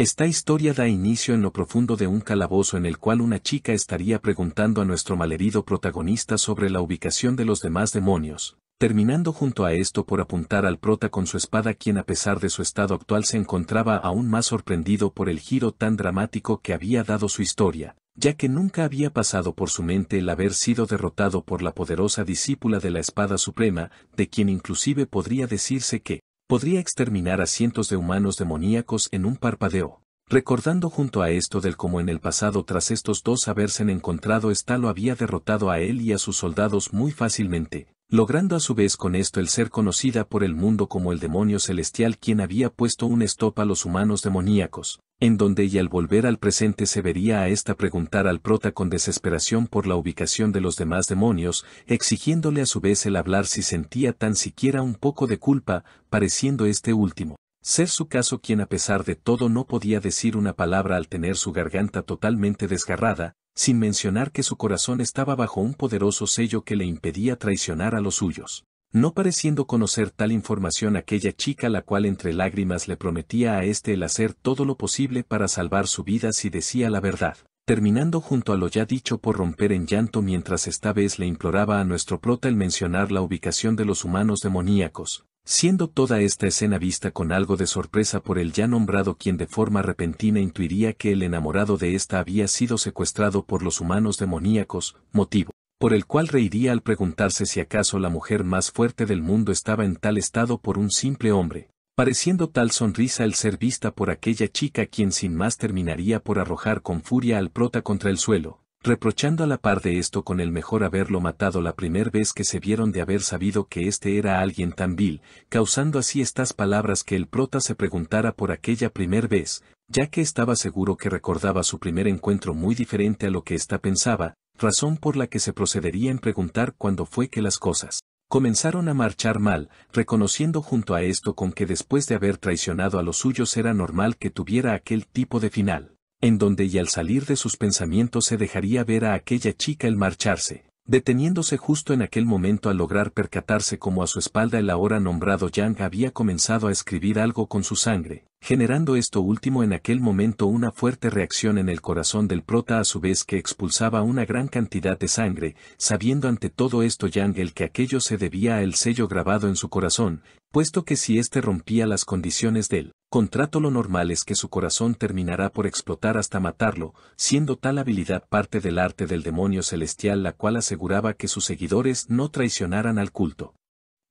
Esta historia da inicio en lo profundo de un calabozo en el cual una chica estaría preguntando a nuestro malherido protagonista sobre la ubicación de los demás demonios, terminando junto a esto por apuntar al prota con su espada quien a pesar de su estado actual se encontraba aún más sorprendido por el giro tan dramático que había dado su historia, ya que nunca había pasado por su mente el haber sido derrotado por la poderosa discípula de la espada suprema, de quien inclusive podría decirse que, podría exterminar a cientos de humanos demoníacos en un parpadeo. Recordando junto a esto del cómo en el pasado tras estos dos haberse encontrado Estalo había derrotado a él y a sus soldados muy fácilmente, logrando a su vez con esto el ser conocida por el mundo como el demonio celestial quien había puesto un stop a los humanos demoníacos, en donde y al volver al presente se vería a esta preguntar al prota con desesperación por la ubicación de los demás demonios, exigiéndole a su vez el hablar si sentía tan siquiera un poco de culpa, pareciendo este último. Ser su caso quien a pesar de todo no podía decir una palabra al tener su garganta totalmente desgarrada, sin mencionar que su corazón estaba bajo un poderoso sello que le impedía traicionar a los suyos. No pareciendo conocer tal información aquella chica la cual entre lágrimas le prometía a este el hacer todo lo posible para salvar su vida si decía la verdad, terminando junto a lo ya dicho por romper en llanto mientras esta vez le imploraba a nuestro prota el mencionar la ubicación de los humanos demoníacos, siendo toda esta escena vista con algo de sorpresa por el ya nombrado quien de forma repentina intuiría que el enamorado de esta había sido secuestrado por los humanos demoníacos, motivo por el cual reiría al preguntarse si acaso la mujer más fuerte del mundo estaba en tal estado por un simple hombre, pareciendo tal sonrisa el ser vista por aquella chica quien sin más terminaría por arrojar con furia al prota contra el suelo, reprochando a la par de esto con el mejor haberlo matado la primera vez que se vieron de haber sabido que este era alguien tan vil, causando así estas palabras que el prota se preguntara por aquella primer vez, ya que estaba seguro que recordaba su primer encuentro muy diferente a lo que ésta pensaba, razón por la que se procedería en preguntar cuándo fue que las cosas comenzaron a marchar mal, reconociendo junto a esto con que después de haber traicionado a los suyos era normal que tuviera aquel tipo de final en donde y al salir de sus pensamientos se dejaría ver a aquella chica el marcharse, deteniéndose justo en aquel momento al lograr percatarse como a su espalda el ahora nombrado Yang había comenzado a escribir algo con su sangre, generando esto último en aquel momento una fuerte reacción en el corazón del prota a su vez que expulsaba una gran cantidad de sangre, sabiendo ante todo esto Yang el que aquello se debía al sello grabado en su corazón, puesto que si éste rompía las condiciones del contrato lo normal es que su corazón terminará por explotar hasta matarlo, siendo tal habilidad parte del arte del demonio celestial la cual aseguraba que sus seguidores no traicionaran al culto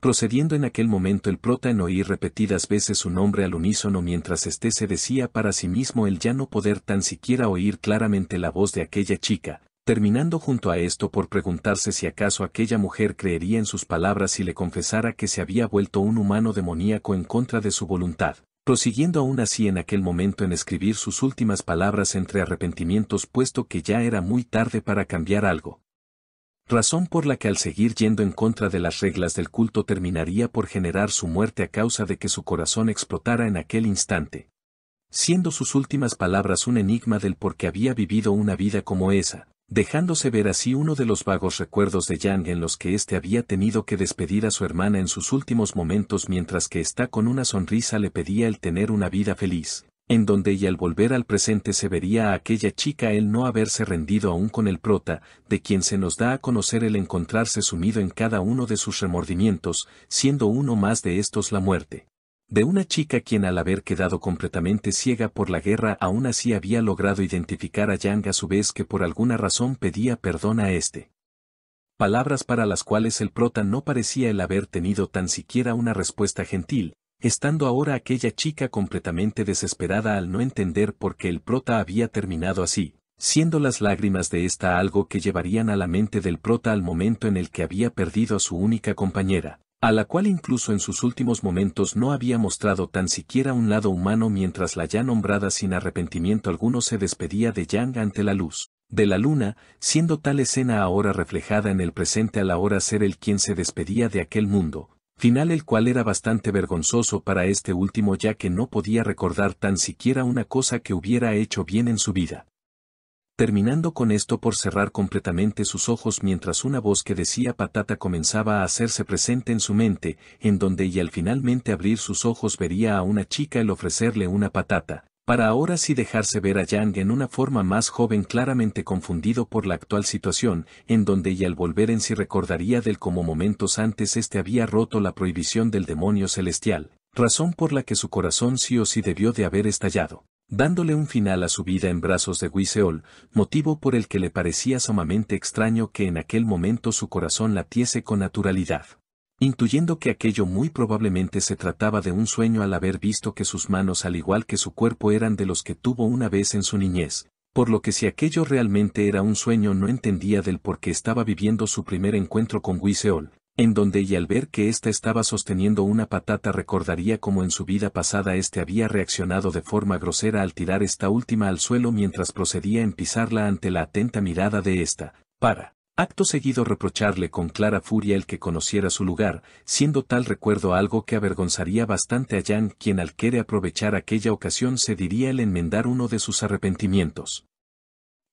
procediendo en aquel momento el prota en oír repetidas veces su nombre al unísono mientras éste se decía para sí mismo el ya no poder tan siquiera oír claramente la voz de aquella chica, terminando junto a esto por preguntarse si acaso aquella mujer creería en sus palabras si le confesara que se había vuelto un humano demoníaco en contra de su voluntad, prosiguiendo aún así en aquel momento en escribir sus últimas palabras entre arrepentimientos puesto que ya era muy tarde para cambiar algo, razón por la que al seguir yendo en contra de las reglas del culto terminaría por generar su muerte a causa de que su corazón explotara en aquel instante. Siendo sus últimas palabras un enigma del por qué había vivido una vida como esa, dejándose ver así uno de los vagos recuerdos de Yang en los que éste había tenido que despedir a su hermana en sus últimos momentos mientras que está con una sonrisa le pedía el tener una vida feliz en donde y al volver al presente se vería a aquella chica el no haberse rendido aún con el prota, de quien se nos da a conocer el encontrarse sumido en cada uno de sus remordimientos, siendo uno más de estos la muerte. De una chica quien al haber quedado completamente ciega por la guerra aún así había logrado identificar a Yang a su vez que por alguna razón pedía perdón a éste. Palabras para las cuales el prota no parecía el haber tenido tan siquiera una respuesta gentil, estando ahora aquella chica completamente desesperada al no entender por qué el prota había terminado así, siendo las lágrimas de esta algo que llevarían a la mente del prota al momento en el que había perdido a su única compañera, a la cual incluso en sus últimos momentos no había mostrado tan siquiera un lado humano mientras la ya nombrada sin arrepentimiento alguno se despedía de Yang ante la luz de la luna, siendo tal escena ahora reflejada en el presente a la hora ser el quien se despedía de aquel mundo, final el cual era bastante vergonzoso para este último ya que no podía recordar tan siquiera una cosa que hubiera hecho bien en su vida. Terminando con esto por cerrar completamente sus ojos mientras una voz que decía patata comenzaba a hacerse presente en su mente, en donde y al finalmente abrir sus ojos vería a una chica el ofrecerle una patata, para ahora sí dejarse ver a Yang en una forma más joven claramente confundido por la actual situación, en donde y al volver en sí recordaría del como momentos antes este había roto la prohibición del demonio celestial, razón por la que su corazón sí o sí debió de haber estallado, dándole un final a su vida en brazos de Wiseol, motivo por el que le parecía sumamente extraño que en aquel momento su corazón latiese con naturalidad intuyendo que aquello muy probablemente se trataba de un sueño al haber visto que sus manos al igual que su cuerpo eran de los que tuvo una vez en su niñez, por lo que si aquello realmente era un sueño no entendía del por qué estaba viviendo su primer encuentro con Wiseol, en donde y al ver que ésta estaba sosteniendo una patata recordaría cómo en su vida pasada éste había reaccionado de forma grosera al tirar esta última al suelo mientras procedía en pisarla ante la atenta mirada de ésta, para Acto seguido reprocharle con clara furia el que conociera su lugar, siendo tal recuerdo algo que avergonzaría bastante a Jan quien al quiere aprovechar aquella ocasión se diría el enmendar uno de sus arrepentimientos.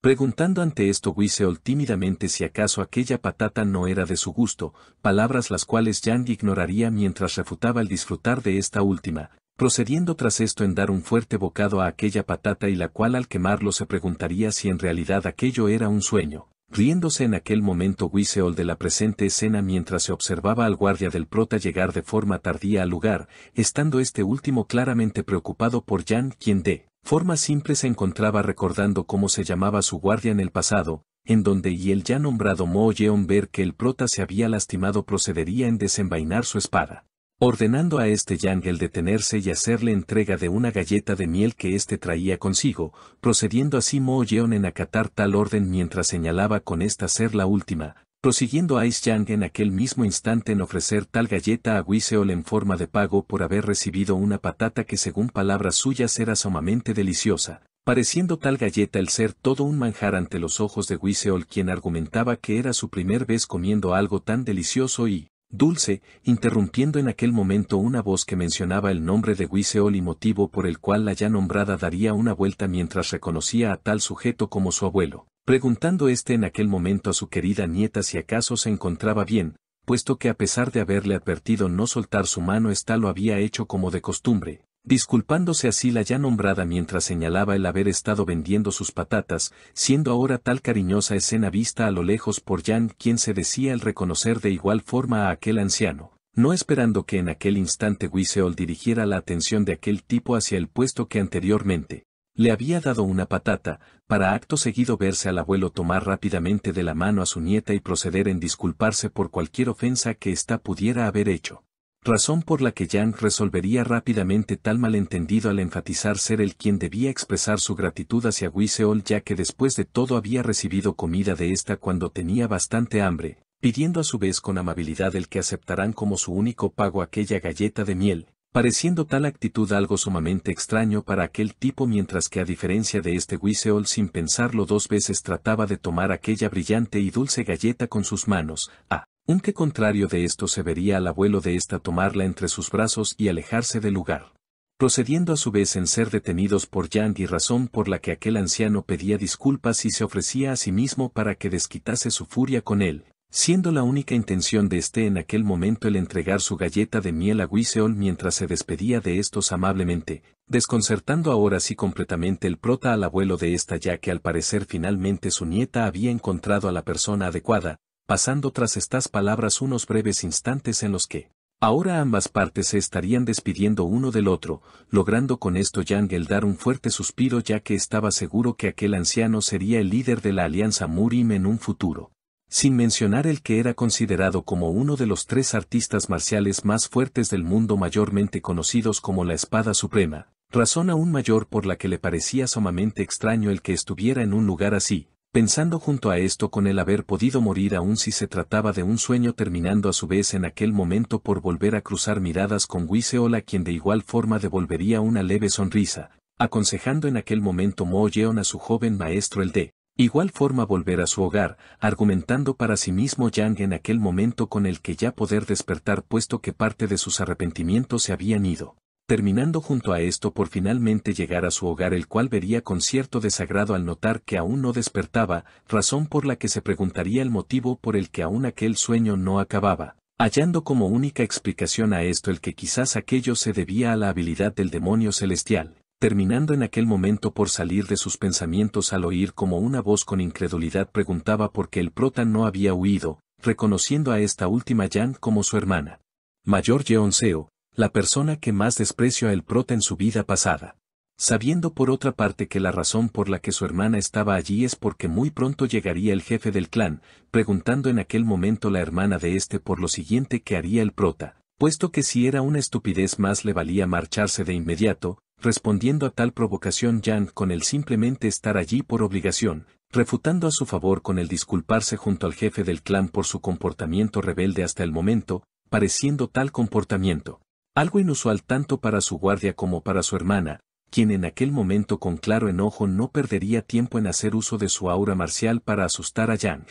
Preguntando ante esto Wiseol tímidamente si acaso aquella patata no era de su gusto, palabras las cuales Jan ignoraría mientras refutaba el disfrutar de esta última, procediendo tras esto en dar un fuerte bocado a aquella patata y la cual al quemarlo se preguntaría si en realidad aquello era un sueño riéndose en aquel momento Wiseol de la presente escena mientras se observaba al guardia del prota llegar de forma tardía al lugar, estando este último claramente preocupado por Jan quien de forma simple se encontraba recordando cómo se llamaba su guardia en el pasado, en donde y el ya nombrado Mo Yeon ver que el prota se había lastimado procedería en desenvainar su espada ordenando a este Yang el detenerse y hacerle entrega de una galleta de miel que éste traía consigo, procediendo así Yeon en acatar tal orden mientras señalaba con esta ser la última, prosiguiendo a Ice Yang en aquel mismo instante en ofrecer tal galleta a Wiseol en forma de pago por haber recibido una patata que según palabras suyas era sumamente deliciosa, pareciendo tal galleta el ser todo un manjar ante los ojos de Wiseol quien argumentaba que era su primer vez comiendo algo tan delicioso y, Dulce, interrumpiendo en aquel momento una voz que mencionaba el nombre de Huiseol y motivo por el cual la ya nombrada daría una vuelta mientras reconocía a tal sujeto como su abuelo, preguntando este en aquel momento a su querida nieta si acaso se encontraba bien, puesto que a pesar de haberle advertido no soltar su mano ésta lo había hecho como de costumbre, disculpándose así la ya nombrada mientras señalaba el haber estado vendiendo sus patatas, siendo ahora tal cariñosa escena vista a lo lejos por Jan quien se decía el reconocer de igual forma a aquel anciano, no esperando que en aquel instante Wiseol dirigiera la atención de aquel tipo hacia el puesto que anteriormente le había dado una patata, para acto seguido verse al abuelo tomar rápidamente de la mano a su nieta y proceder en disculparse por cualquier ofensa que ésta pudiera haber hecho razón por la que Yang resolvería rápidamente tal malentendido al enfatizar ser el quien debía expresar su gratitud hacia Wiseol ya que después de todo había recibido comida de esta cuando tenía bastante hambre, pidiendo a su vez con amabilidad el que aceptarán como su único pago aquella galleta de miel, pareciendo tal actitud algo sumamente extraño para aquel tipo mientras que a diferencia de este Wiseol sin pensarlo dos veces trataba de tomar aquella brillante y dulce galleta con sus manos, a un que contrario de esto se vería al abuelo de esta tomarla entre sus brazos y alejarse del lugar, procediendo a su vez en ser detenidos por Yang y razón por la que aquel anciano pedía disculpas y se ofrecía a sí mismo para que desquitase su furia con él, siendo la única intención de este en aquel momento el entregar su galleta de miel a Wiseon mientras se despedía de estos amablemente, desconcertando ahora sí completamente el prota al abuelo de esta ya que al parecer finalmente su nieta había encontrado a la persona adecuada, pasando tras estas palabras unos breves instantes en los que ahora ambas partes se estarían despidiendo uno del otro, logrando con esto Yang el dar un fuerte suspiro ya que estaba seguro que aquel anciano sería el líder de la alianza Murim en un futuro. Sin mencionar el que era considerado como uno de los tres artistas marciales más fuertes del mundo mayormente conocidos como la Espada Suprema, razón aún mayor por la que le parecía sumamente extraño el que estuviera en un lugar así, pensando junto a esto con el haber podido morir aún si se trataba de un sueño terminando a su vez en aquel momento por volver a cruzar miradas con Wiseola quien de igual forma devolvería una leve sonrisa, aconsejando en aquel momento Mo Yeon a su joven maestro el de igual forma volver a su hogar, argumentando para sí mismo Yang en aquel momento con el que ya poder despertar puesto que parte de sus arrepentimientos se habían ido terminando junto a esto por finalmente llegar a su hogar el cual vería con cierto desagrado al notar que aún no despertaba, razón por la que se preguntaría el motivo por el que aún aquel sueño no acababa, hallando como única explicación a esto el que quizás aquello se debía a la habilidad del demonio celestial, terminando en aquel momento por salir de sus pensamientos al oír como una voz con incredulidad preguntaba por qué el prota no había huido, reconociendo a esta última Jan como su hermana. Mayor Yeonseo, la persona que más desprecio a el prota en su vida pasada. Sabiendo por otra parte que la razón por la que su hermana estaba allí es porque muy pronto llegaría el jefe del clan, preguntando en aquel momento la hermana de este por lo siguiente que haría el prota, puesto que si era una estupidez más le valía marcharse de inmediato, respondiendo a tal provocación Jan con el simplemente estar allí por obligación, refutando a su favor con el disculparse junto al jefe del clan por su comportamiento rebelde hasta el momento, pareciendo tal comportamiento algo inusual tanto para su guardia como para su hermana, quien en aquel momento con claro enojo no perdería tiempo en hacer uso de su aura marcial para asustar a Yang.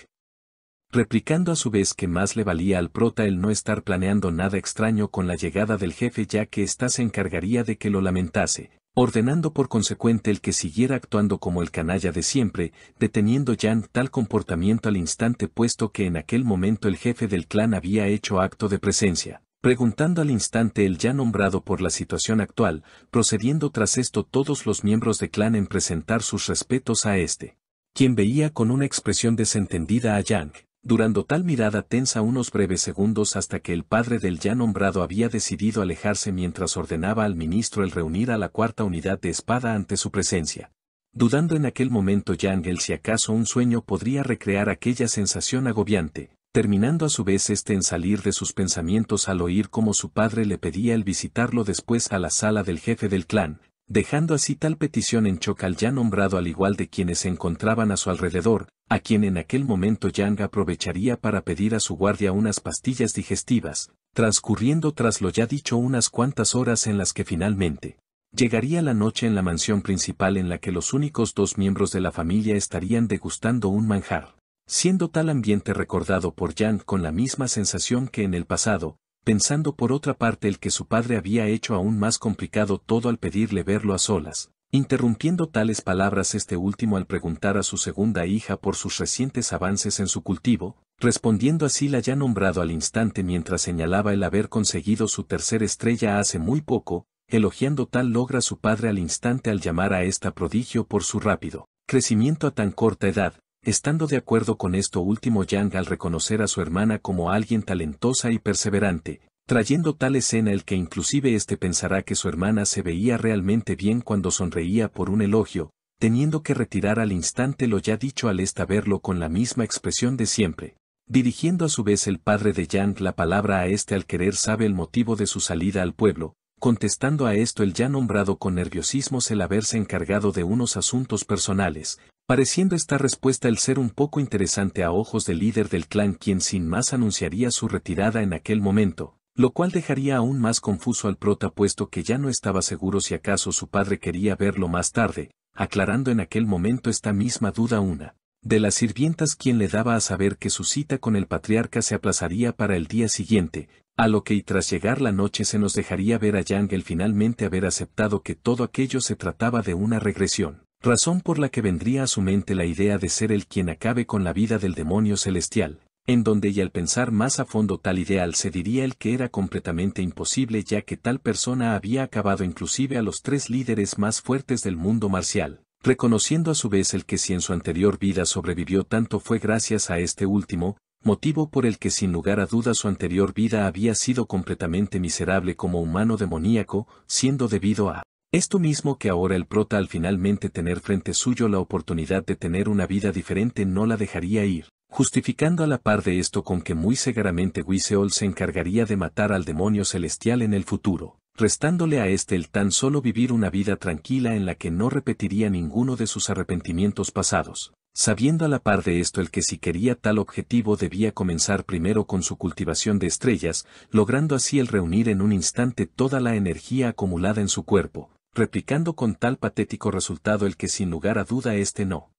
Replicando a su vez que más le valía al prota el no estar planeando nada extraño con la llegada del jefe ya que ésta se encargaría de que lo lamentase, ordenando por consecuente el que siguiera actuando como el canalla de siempre, deteniendo Yang tal comportamiento al instante puesto que en aquel momento el jefe del clan había hecho acto de presencia preguntando al instante el ya nombrado por la situación actual, procediendo tras esto todos los miembros de clan en presentar sus respetos a este, quien veía con una expresión desentendida a Yang, durando tal mirada tensa unos breves segundos hasta que el padre del ya nombrado había decidido alejarse mientras ordenaba al ministro el reunir a la cuarta unidad de espada ante su presencia. Dudando en aquel momento Yang el si acaso un sueño podría recrear aquella sensación agobiante, terminando a su vez este en salir de sus pensamientos al oír como su padre le pedía el visitarlo después a la sala del jefe del clan, dejando así tal petición en Chocal ya nombrado al igual de quienes se encontraban a su alrededor, a quien en aquel momento Yang aprovecharía para pedir a su guardia unas pastillas digestivas, transcurriendo tras lo ya dicho unas cuantas horas en las que finalmente llegaría la noche en la mansión principal en la que los únicos dos miembros de la familia estarían degustando un manjar siendo tal ambiente recordado por Jan con la misma sensación que en el pasado, pensando por otra parte el que su padre había hecho aún más complicado todo al pedirle verlo a solas, interrumpiendo tales palabras este último al preguntar a su segunda hija por sus recientes avances en su cultivo, respondiendo así la ya nombrado al instante mientras señalaba el haber conseguido su tercera estrella hace muy poco, elogiando tal logra su padre al instante al llamar a esta prodigio por su rápido crecimiento a tan corta edad, Estando de acuerdo con esto último Yang al reconocer a su hermana como alguien talentosa y perseverante, trayendo tal escena el que inclusive este pensará que su hermana se veía realmente bien cuando sonreía por un elogio, teniendo que retirar al instante lo ya dicho al esta verlo con la misma expresión de siempre. Dirigiendo a su vez el padre de Yang la palabra a este al querer sabe el motivo de su salida al pueblo, Contestando a esto el ya nombrado con nerviosismo el haberse encargado de unos asuntos personales, pareciendo esta respuesta el ser un poco interesante a ojos del líder del clan quien sin más anunciaría su retirada en aquel momento, lo cual dejaría aún más confuso al prota puesto que ya no estaba seguro si acaso su padre quería verlo más tarde, aclarando en aquel momento esta misma duda una de las sirvientas quien le daba a saber que su cita con el patriarca se aplazaría para el día siguiente, a lo que y tras llegar la noche se nos dejaría ver a Yang el finalmente haber aceptado que todo aquello se trataba de una regresión, razón por la que vendría a su mente la idea de ser el quien acabe con la vida del demonio celestial, en donde y al pensar más a fondo tal ideal se diría el que era completamente imposible ya que tal persona había acabado inclusive a los tres líderes más fuertes del mundo marcial, reconociendo a su vez el que si en su anterior vida sobrevivió tanto fue gracias a este último, motivo por el que sin lugar a duda su anterior vida había sido completamente miserable como humano demoníaco, siendo debido a esto mismo que ahora el prota al finalmente tener frente suyo la oportunidad de tener una vida diferente no la dejaría ir, justificando a la par de esto con que muy seguramente Wiseol se encargaría de matar al demonio celestial en el futuro restándole a este el tan solo vivir una vida tranquila en la que no repetiría ninguno de sus arrepentimientos pasados, sabiendo a la par de esto el que si quería tal objetivo debía comenzar primero con su cultivación de estrellas, logrando así el reunir en un instante toda la energía acumulada en su cuerpo, replicando con tal patético resultado el que sin lugar a duda este no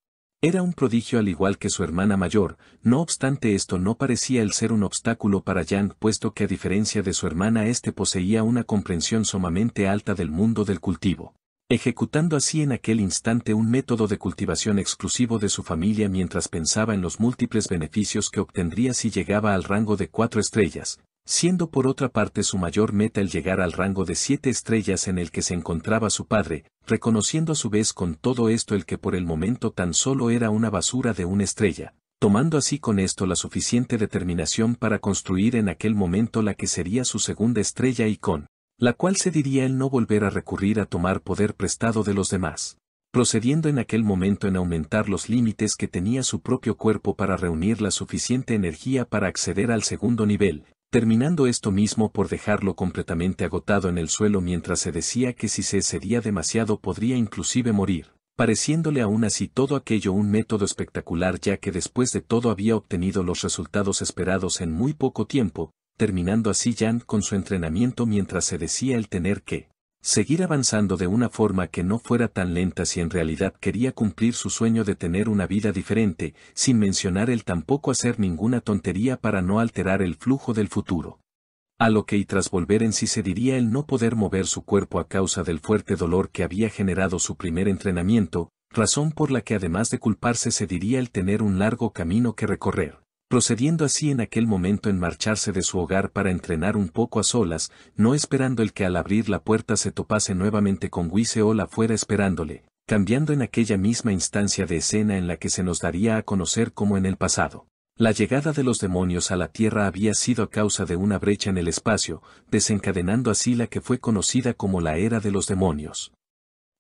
era un prodigio al igual que su hermana mayor, no obstante esto no parecía el ser un obstáculo para Yang puesto que a diferencia de su hermana este poseía una comprensión sumamente alta del mundo del cultivo, ejecutando así en aquel instante un método de cultivación exclusivo de su familia mientras pensaba en los múltiples beneficios que obtendría si llegaba al rango de cuatro estrellas, siendo por otra parte su mayor meta el llegar al rango de siete estrellas en el que se encontraba su padre, reconociendo a su vez con todo esto el que por el momento tan solo era una basura de una estrella, tomando así con esto la suficiente determinación para construir en aquel momento la que sería su segunda estrella y con la cual se diría el no volver a recurrir a tomar poder prestado de los demás, procediendo en aquel momento en aumentar los límites que tenía su propio cuerpo para reunir la suficiente energía para acceder al segundo nivel, terminando esto mismo por dejarlo completamente agotado en el suelo mientras se decía que si se cedía demasiado podría inclusive morir, pareciéndole aún así todo aquello un método espectacular ya que después de todo había obtenido los resultados esperados en muy poco tiempo, terminando así Jan con su entrenamiento mientras se decía el tener que Seguir avanzando de una forma que no fuera tan lenta si en realidad quería cumplir su sueño de tener una vida diferente, sin mencionar el tampoco hacer ninguna tontería para no alterar el flujo del futuro. A lo que y tras volver en sí se diría el no poder mover su cuerpo a causa del fuerte dolor que había generado su primer entrenamiento, razón por la que además de culparse se diría el tener un largo camino que recorrer procediendo así en aquel momento en marcharse de su hogar para entrenar un poco a solas, no esperando el que al abrir la puerta se topase nuevamente con Wiseola fuera esperándole, cambiando en aquella misma instancia de escena en la que se nos daría a conocer como en el pasado. La llegada de los demonios a la Tierra había sido a causa de una brecha en el espacio, desencadenando así la que fue conocida como la Era de los Demonios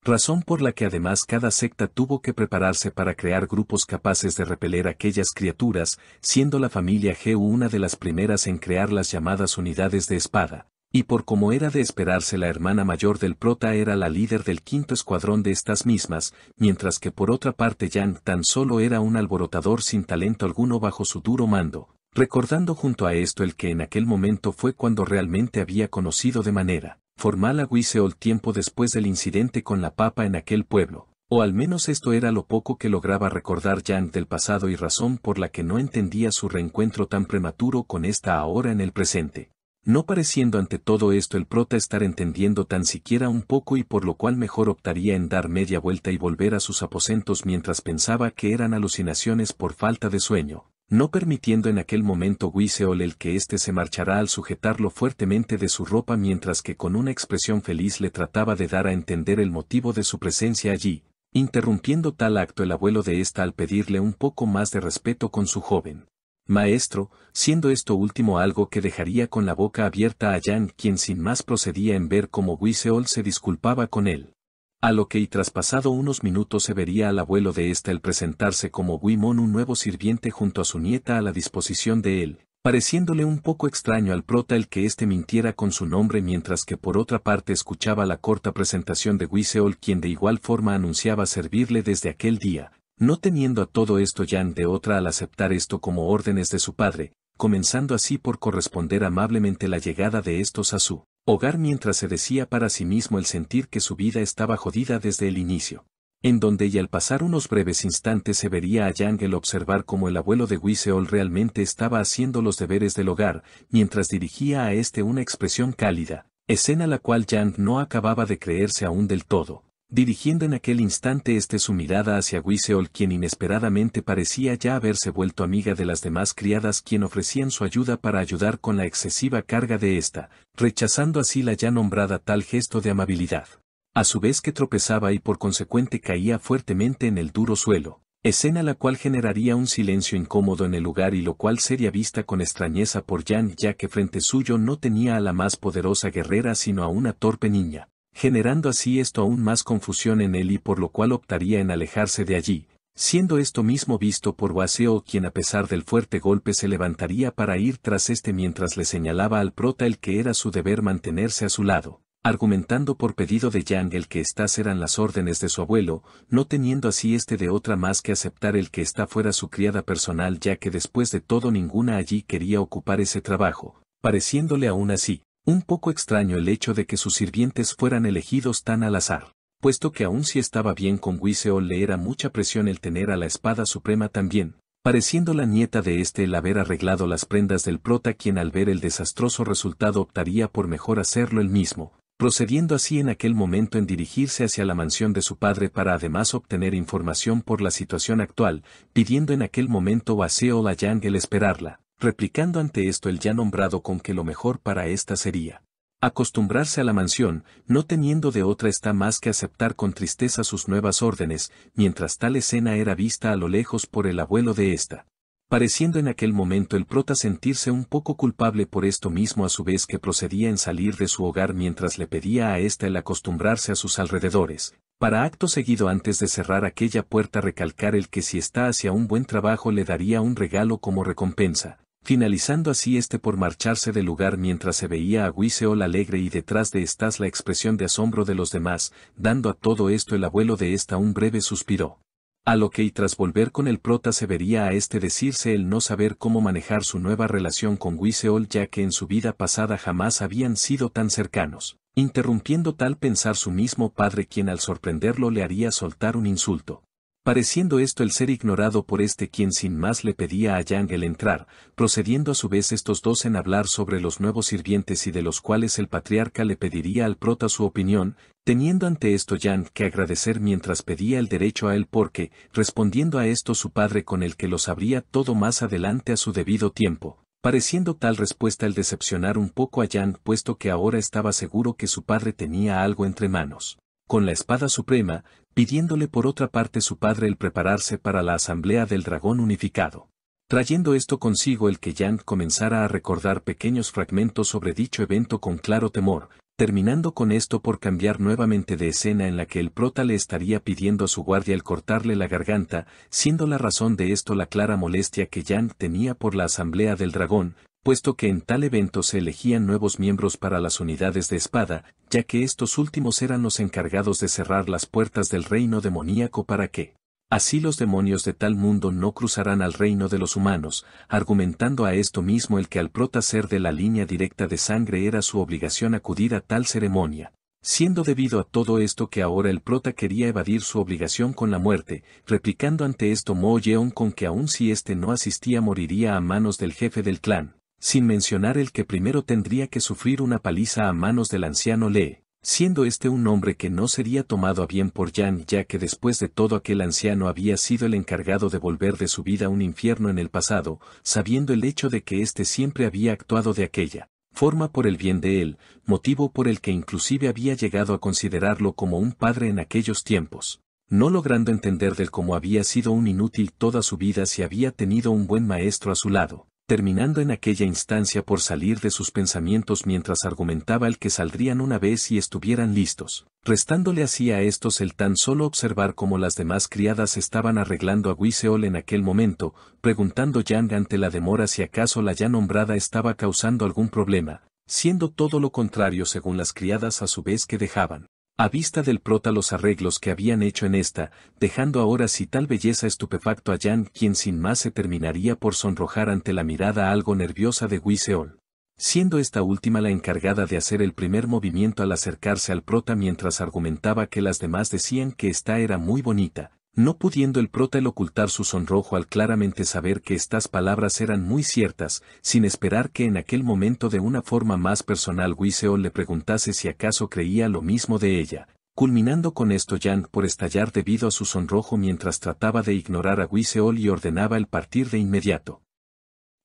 razón por la que además cada secta tuvo que prepararse para crear grupos capaces de repeler aquellas criaturas, siendo la familia G una de las primeras en crear las llamadas unidades de espada, y por como era de esperarse la hermana mayor del prota era la líder del quinto escuadrón de estas mismas, mientras que por otra parte Yang tan solo era un alborotador sin talento alguno bajo su duro mando, recordando junto a esto el que en aquel momento fue cuando realmente había conocido de manera formal a el tiempo después del incidente con la papa en aquel pueblo, o al menos esto era lo poco que lograba recordar Yang del pasado y razón por la que no entendía su reencuentro tan prematuro con esta ahora en el presente. No pareciendo ante todo esto el prota estar entendiendo tan siquiera un poco y por lo cual mejor optaría en dar media vuelta y volver a sus aposentos mientras pensaba que eran alucinaciones por falta de sueño, no permitiendo en aquel momento Wiseol el que éste se marchara al sujetarlo fuertemente de su ropa mientras que con una expresión feliz le trataba de dar a entender el motivo de su presencia allí, interrumpiendo tal acto el abuelo de ésta al pedirle un poco más de respeto con su joven. Maestro, siendo esto último algo que dejaría con la boca abierta a Jan quien sin más procedía en ver cómo Wiseol se disculpaba con él. A lo que y traspasado unos minutos se vería al abuelo de ésta el presentarse como wimon un nuevo sirviente junto a su nieta a la disposición de él, pareciéndole un poco extraño al prota el que éste mintiera con su nombre mientras que por otra parte escuchaba la corta presentación de Wiseol quien de igual forma anunciaba servirle desde aquel día, no teniendo a todo esto ya de otra al aceptar esto como órdenes de su padre, comenzando así por corresponder amablemente la llegada de estos a su Hogar mientras se decía para sí mismo el sentir que su vida estaba jodida desde el inicio. En donde y al pasar unos breves instantes se vería a Yang el observar cómo el abuelo de Wiseol realmente estaba haciendo los deberes del hogar, mientras dirigía a este una expresión cálida, escena la cual Yang no acababa de creerse aún del todo, dirigiendo en aquel instante este su mirada hacia Wiseol quien inesperadamente parecía ya haberse vuelto amiga de las demás criadas quien ofrecían su ayuda para ayudar con la excesiva carga de ésta, rechazando así la ya nombrada tal gesto de amabilidad. A su vez que tropezaba y por consecuente caía fuertemente en el duro suelo, escena la cual generaría un silencio incómodo en el lugar y lo cual sería vista con extrañeza por Jan ya que frente suyo no tenía a la más poderosa guerrera sino a una torpe niña generando así esto aún más confusión en él y por lo cual optaría en alejarse de allí, siendo esto mismo visto por Waseo quien a pesar del fuerte golpe se levantaría para ir tras este mientras le señalaba al prota el que era su deber mantenerse a su lado, argumentando por pedido de Yang el que estas eran las órdenes de su abuelo, no teniendo así este de otra más que aceptar el que está fuera su criada personal ya que después de todo ninguna allí quería ocupar ese trabajo, pareciéndole aún así, un poco extraño el hecho de que sus sirvientes fueran elegidos tan al azar, puesto que aun si estaba bien con Huiseol le era mucha presión el tener a la espada suprema también, pareciendo la nieta de este el haber arreglado las prendas del prota quien al ver el desastroso resultado optaría por mejor hacerlo él mismo, procediendo así en aquel momento en dirigirse hacia la mansión de su padre para además obtener información por la situación actual, pidiendo en aquel momento a Seo a Yang el esperarla, replicando ante esto el ya nombrado con que lo mejor para ésta sería acostumbrarse a la mansión, no teniendo de otra está más que aceptar con tristeza sus nuevas órdenes, mientras tal escena era vista a lo lejos por el abuelo de ésta. Pareciendo en aquel momento el prota sentirse un poco culpable por esto mismo a su vez que procedía en salir de su hogar mientras le pedía a ésta el acostumbrarse a sus alrededores, para acto seguido antes de cerrar aquella puerta recalcar el que si está hacia un buen trabajo le daría un regalo como recompensa, finalizando así este por marcharse del lugar mientras se veía a Huiseol alegre y detrás de estas la expresión de asombro de los demás, dando a todo esto el abuelo de esta un breve suspiro. A lo que y tras volver con el prota se vería a este decirse el no saber cómo manejar su nueva relación con Wiseol ya que en su vida pasada jamás habían sido tan cercanos, interrumpiendo tal pensar su mismo padre quien al sorprenderlo le haría soltar un insulto. Pareciendo esto el ser ignorado por este quien sin más le pedía a Yang el entrar, procediendo a su vez estos dos en hablar sobre los nuevos sirvientes y de los cuales el patriarca le pediría al prota su opinión, teniendo ante esto Yang que agradecer mientras pedía el derecho a él porque, respondiendo a esto su padre con el que lo sabría todo más adelante a su debido tiempo, pareciendo tal respuesta el decepcionar un poco a Yang puesto que ahora estaba seguro que su padre tenía algo entre manos con la espada suprema, pidiéndole por otra parte su padre el prepararse para la asamblea del dragón unificado. Trayendo esto consigo el que Yang comenzara a recordar pequeños fragmentos sobre dicho evento con claro temor, terminando con esto por cambiar nuevamente de escena en la que el prota le estaría pidiendo a su guardia el cortarle la garganta, siendo la razón de esto la clara molestia que Yang tenía por la asamblea del dragón, puesto que en tal evento se elegían nuevos miembros para las unidades de espada, ya que estos últimos eran los encargados de cerrar las puertas del reino demoníaco para que, así los demonios de tal mundo no cruzarán al reino de los humanos, argumentando a esto mismo el que al prota ser de la línea directa de sangre era su obligación acudir a tal ceremonia. Siendo debido a todo esto que ahora el prota quería evadir su obligación con la muerte, replicando ante esto Mo Yeon con que aun si éste no asistía moriría a manos del jefe del clan, sin mencionar el que primero tendría que sufrir una paliza a manos del anciano Lee, siendo este un hombre que no sería tomado a bien por Jan ya que después de todo aquel anciano había sido el encargado de volver de su vida un infierno en el pasado, sabiendo el hecho de que éste siempre había actuado de aquella forma por el bien de él, motivo por el que inclusive había llegado a considerarlo como un padre en aquellos tiempos. No logrando entender del cómo había sido un inútil toda su vida si había tenido un buen maestro a su lado, terminando en aquella instancia por salir de sus pensamientos mientras argumentaba el que saldrían una vez y estuvieran listos, restándole así a estos el tan solo observar cómo las demás criadas estaban arreglando a Wiseol en aquel momento, preguntando Yang ante la demora si acaso la ya nombrada estaba causando algún problema, siendo todo lo contrario según las criadas a su vez que dejaban a vista del prota los arreglos que habían hecho en esta, dejando ahora si tal belleza estupefacto a Jan quien sin más se terminaría por sonrojar ante la mirada algo nerviosa de Wiseol. Siendo esta última la encargada de hacer el primer movimiento al acercarse al prota mientras argumentaba que las demás decían que esta era muy bonita, no pudiendo el prótel ocultar su sonrojo al claramente saber que estas palabras eran muy ciertas, sin esperar que en aquel momento de una forma más personal Huiseol le preguntase si acaso creía lo mismo de ella, culminando con esto Jan por estallar debido a su sonrojo mientras trataba de ignorar a Wiseol y ordenaba el partir de inmediato.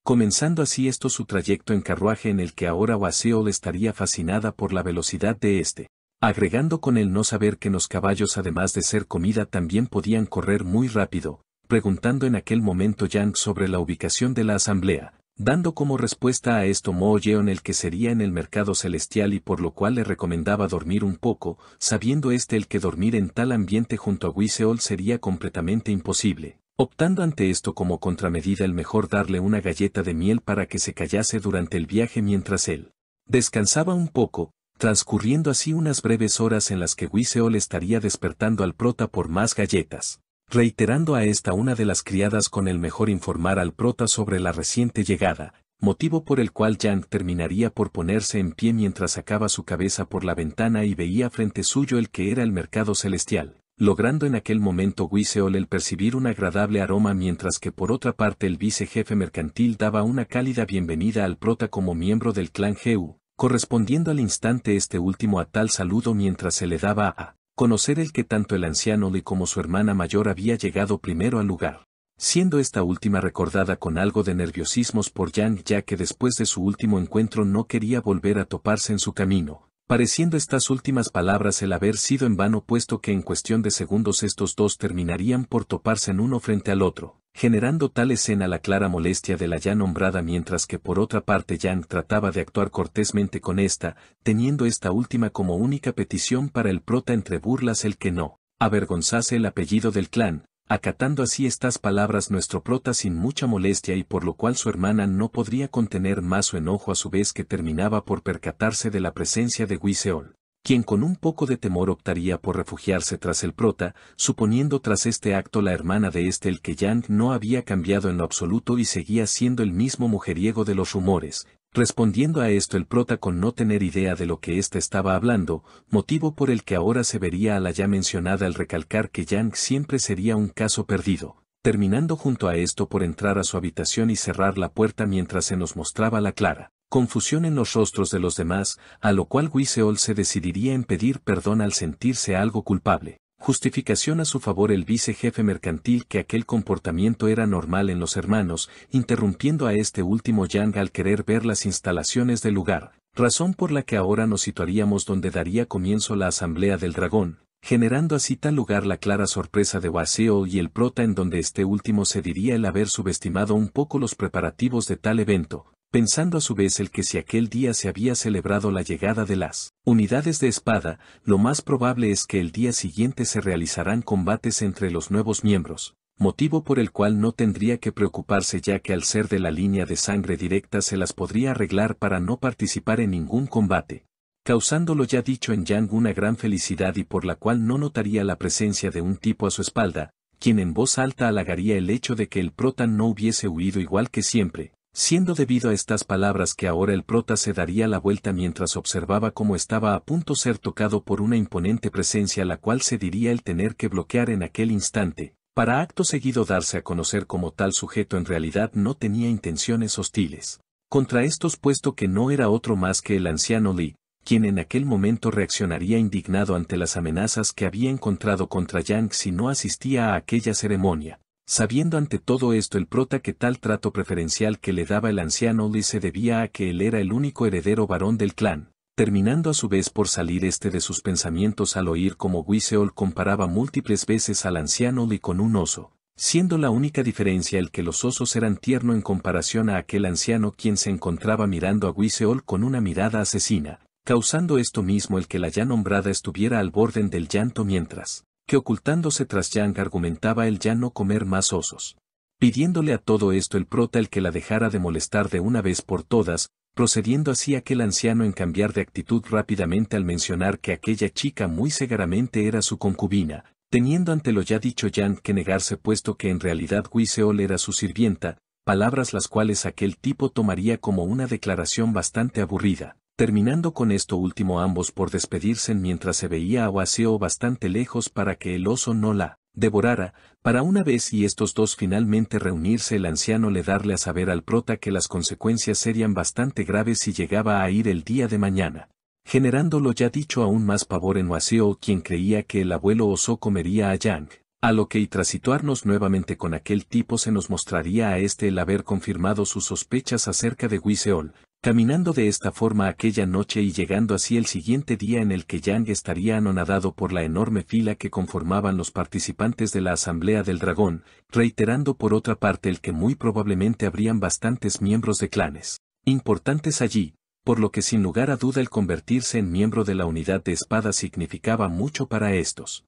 Comenzando así esto su trayecto en carruaje en el que ahora Wiseol estaría fascinada por la velocidad de este agregando con el no saber que los caballos además de ser comida también podían correr muy rápido, preguntando en aquel momento Yang sobre la ubicación de la asamblea, dando como respuesta a esto Mo Yeon el que sería en el mercado celestial y por lo cual le recomendaba dormir un poco, sabiendo este el que dormir en tal ambiente junto a Wiseol sería completamente imposible. Optando ante esto como contramedida el mejor darle una galleta de miel para que se callase durante el viaje mientras él descansaba un poco, transcurriendo así unas breves horas en las que Wiseol estaría despertando al prota por más galletas, reiterando a esta una de las criadas con el mejor informar al prota sobre la reciente llegada, motivo por el cual Yang terminaría por ponerse en pie mientras sacaba su cabeza por la ventana y veía frente suyo el que era el mercado celestial, logrando en aquel momento Wiseol el percibir un agradable aroma mientras que por otra parte el vicejefe mercantil daba una cálida bienvenida al prota como miembro del clan Geu, correspondiendo al instante este último a tal saludo mientras se le daba a conocer el que tanto el anciano Lee como su hermana mayor había llegado primero al lugar, siendo esta última recordada con algo de nerviosismos por Yang ya que después de su último encuentro no quería volver a toparse en su camino, pareciendo estas últimas palabras el haber sido en vano puesto que en cuestión de segundos estos dos terminarían por toparse en uno frente al otro, generando tal escena la clara molestia de la ya nombrada mientras que por otra parte Yang trataba de actuar cortésmente con esta, teniendo esta última como única petición para el prota entre burlas el que no avergonzase el apellido del clan, acatando así estas palabras nuestro prota sin mucha molestia y por lo cual su hermana no podría contener más su enojo a su vez que terminaba por percatarse de la presencia de Huiseol quien con un poco de temor optaría por refugiarse tras el prota, suponiendo tras este acto la hermana de este el que Yang no había cambiado en lo absoluto y seguía siendo el mismo mujeriego de los rumores, respondiendo a esto el prota con no tener idea de lo que éste estaba hablando, motivo por el que ahora se vería a la ya mencionada al recalcar que Yang siempre sería un caso perdido, terminando junto a esto por entrar a su habitación y cerrar la puerta mientras se nos mostraba la clara confusión en los rostros de los demás, a lo cual Wiseol se decidiría en pedir perdón al sentirse algo culpable. Justificación a su favor el vicejefe mercantil que aquel comportamiento era normal en los hermanos, interrumpiendo a este último Yang al querer ver las instalaciones del lugar, razón por la que ahora nos situaríamos donde daría comienzo la asamblea del dragón, generando así tal lugar la clara sorpresa de Waseo y el prota en donde este último se diría el haber subestimado un poco los preparativos de tal evento, pensando a su vez el que si aquel día se había celebrado la llegada de las unidades de espada, lo más probable es que el día siguiente se realizarán combates entre los nuevos miembros, motivo por el cual no tendría que preocuparse ya que al ser de la línea de sangre directa se las podría arreglar para no participar en ningún combate, causándolo ya dicho en Yang una gran felicidad y por la cual no notaría la presencia de un tipo a su espalda, quien en voz alta halagaría el hecho de que el prota no hubiese huido igual que siempre, Siendo debido a estas palabras que ahora el prota se daría la vuelta mientras observaba cómo estaba a punto ser tocado por una imponente presencia la cual se diría el tener que bloquear en aquel instante, para acto seguido darse a conocer como tal sujeto en realidad no tenía intenciones hostiles. Contra estos puesto que no era otro más que el anciano Lee, quien en aquel momento reaccionaría indignado ante las amenazas que había encontrado contra Yang si no asistía a aquella ceremonia, sabiendo ante todo esto el prota que tal trato preferencial que le daba el anciano Lee se debía a que él era el único heredero varón del clan, terminando a su vez por salir este de sus pensamientos al oír como Wiseol comparaba múltiples veces al anciano Lee con un oso, siendo la única diferencia el que los osos eran tierno en comparación a aquel anciano quien se encontraba mirando a Wiseol con una mirada asesina, causando esto mismo el que la ya nombrada estuviera al borde del llanto mientras que ocultándose tras Yang argumentaba el ya no comer más osos. Pidiéndole a todo esto el prota el que la dejara de molestar de una vez por todas, procediendo así aquel anciano en cambiar de actitud rápidamente al mencionar que aquella chica muy cegaramente era su concubina, teniendo ante lo ya dicho Yang que negarse puesto que en realidad Huiseol era su sirvienta, palabras las cuales aquel tipo tomaría como una declaración bastante aburrida, terminando con esto último ambos por despedirse mientras se veía a Waseo bastante lejos para que el oso no la devorara, para una vez y estos dos finalmente reunirse el anciano le darle a saber al prota que las consecuencias serían bastante graves si llegaba a ir el día de mañana, generando lo ya dicho aún más pavor en Waseo quien creía que el abuelo oso comería a Yang. A lo que y tras situarnos nuevamente con aquel tipo se nos mostraría a este el haber confirmado sus sospechas acerca de Wiseol, Caminando de esta forma aquella noche y llegando así el siguiente día en el que Yang estaría anonadado por la enorme fila que conformaban los participantes de la Asamblea del Dragón, reiterando por otra parte el que muy probablemente habrían bastantes miembros de clanes importantes allí, por lo que sin lugar a duda el convertirse en miembro de la unidad de espada significaba mucho para estos.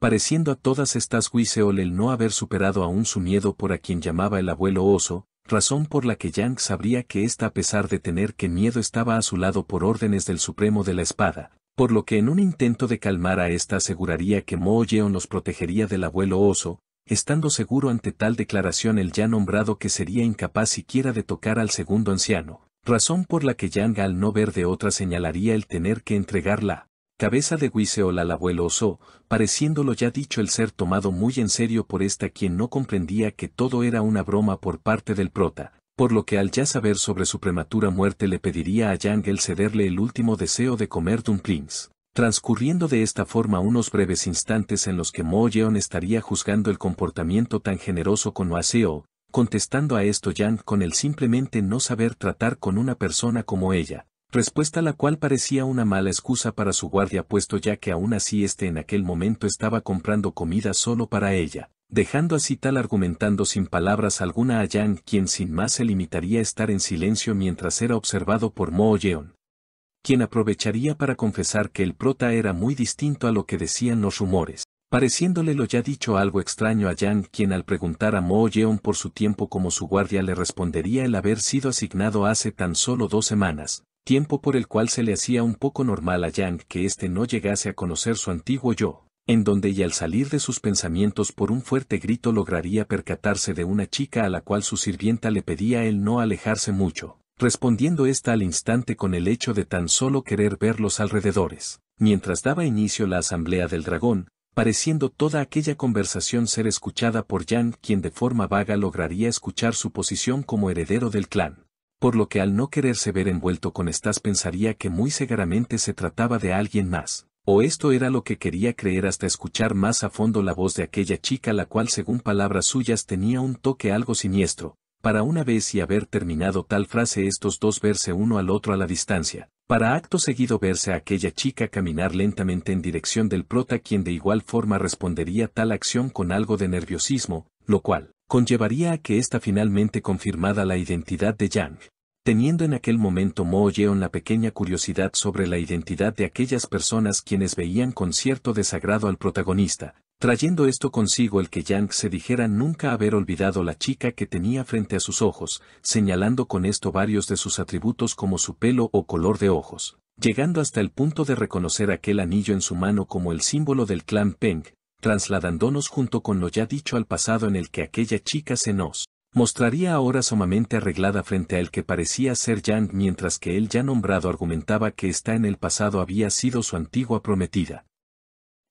Pareciendo a todas estas huiseol el no haber superado aún su miedo por a quien llamaba el abuelo oso, razón por la que Yang sabría que ésta a pesar de tener que miedo estaba a su lado por órdenes del Supremo de la Espada, por lo que en un intento de calmar a ésta aseguraría que Mo Yeon los protegería del abuelo oso, estando seguro ante tal declaración el ya nombrado que sería incapaz siquiera de tocar al segundo anciano, razón por la que Yang al no ver de otra señalaría el tener que entregarla, cabeza de Huiseola al abuelo Oso, pareciéndolo ya dicho el ser tomado muy en serio por esta quien no comprendía que todo era una broma por parte del prota, por lo que al ya saber sobre su prematura muerte le pediría a Yang el cederle el último deseo de comer dumplings. Transcurriendo de esta forma unos breves instantes en los que Mo Yeon estaría juzgando el comportamiento tan generoso con Waseo, contestando a esto Yang con el simplemente no saber tratar con una persona como ella, respuesta la cual parecía una mala excusa para su guardia puesto ya que aún así este en aquel momento estaba comprando comida solo para ella, dejando así tal argumentando sin palabras alguna a Yang quien sin más se limitaría a estar en silencio mientras era observado por Mo Yeon, quien aprovecharía para confesar que el prota era muy distinto a lo que decían los rumores. Pareciéndole lo ya dicho algo extraño a Yang, quien al preguntar a Mo Yeon por su tiempo como su guardia le respondería el haber sido asignado hace tan solo dos semanas, tiempo por el cual se le hacía un poco normal a Yang que éste no llegase a conocer su antiguo yo, en donde y al salir de sus pensamientos por un fuerte grito lograría percatarse de una chica a la cual su sirvienta le pedía él no alejarse mucho, respondiendo ésta al instante con el hecho de tan solo querer ver los alrededores. Mientras daba inicio la asamblea del dragón, pareciendo toda aquella conversación ser escuchada por Yang quien de forma vaga lograría escuchar su posición como heredero del clan por lo que al no quererse ver envuelto con estas pensaría que muy seguramente se trataba de alguien más, o esto era lo que quería creer hasta escuchar más a fondo la voz de aquella chica la cual según palabras suyas tenía un toque algo siniestro, para una vez y haber terminado tal frase estos dos verse uno al otro a la distancia, para acto seguido verse a aquella chica caminar lentamente en dirección del prota quien de igual forma respondería tal acción con algo de nerviosismo, lo cual, conllevaría a que esta finalmente confirmada la identidad de Yang, teniendo en aquel momento Mo Yeon la pequeña curiosidad sobre la identidad de aquellas personas quienes veían con cierto desagrado al protagonista, trayendo esto consigo el que Yang se dijera nunca haber olvidado la chica que tenía frente a sus ojos, señalando con esto varios de sus atributos como su pelo o color de ojos, llegando hasta el punto de reconocer aquel anillo en su mano como el símbolo del clan Peng, trasladándonos junto con lo ya dicho al pasado en el que aquella chica se nos mostraría ahora sumamente arreglada frente al que parecía ser Yang mientras que él ya nombrado argumentaba que está en el pasado había sido su antigua prometida.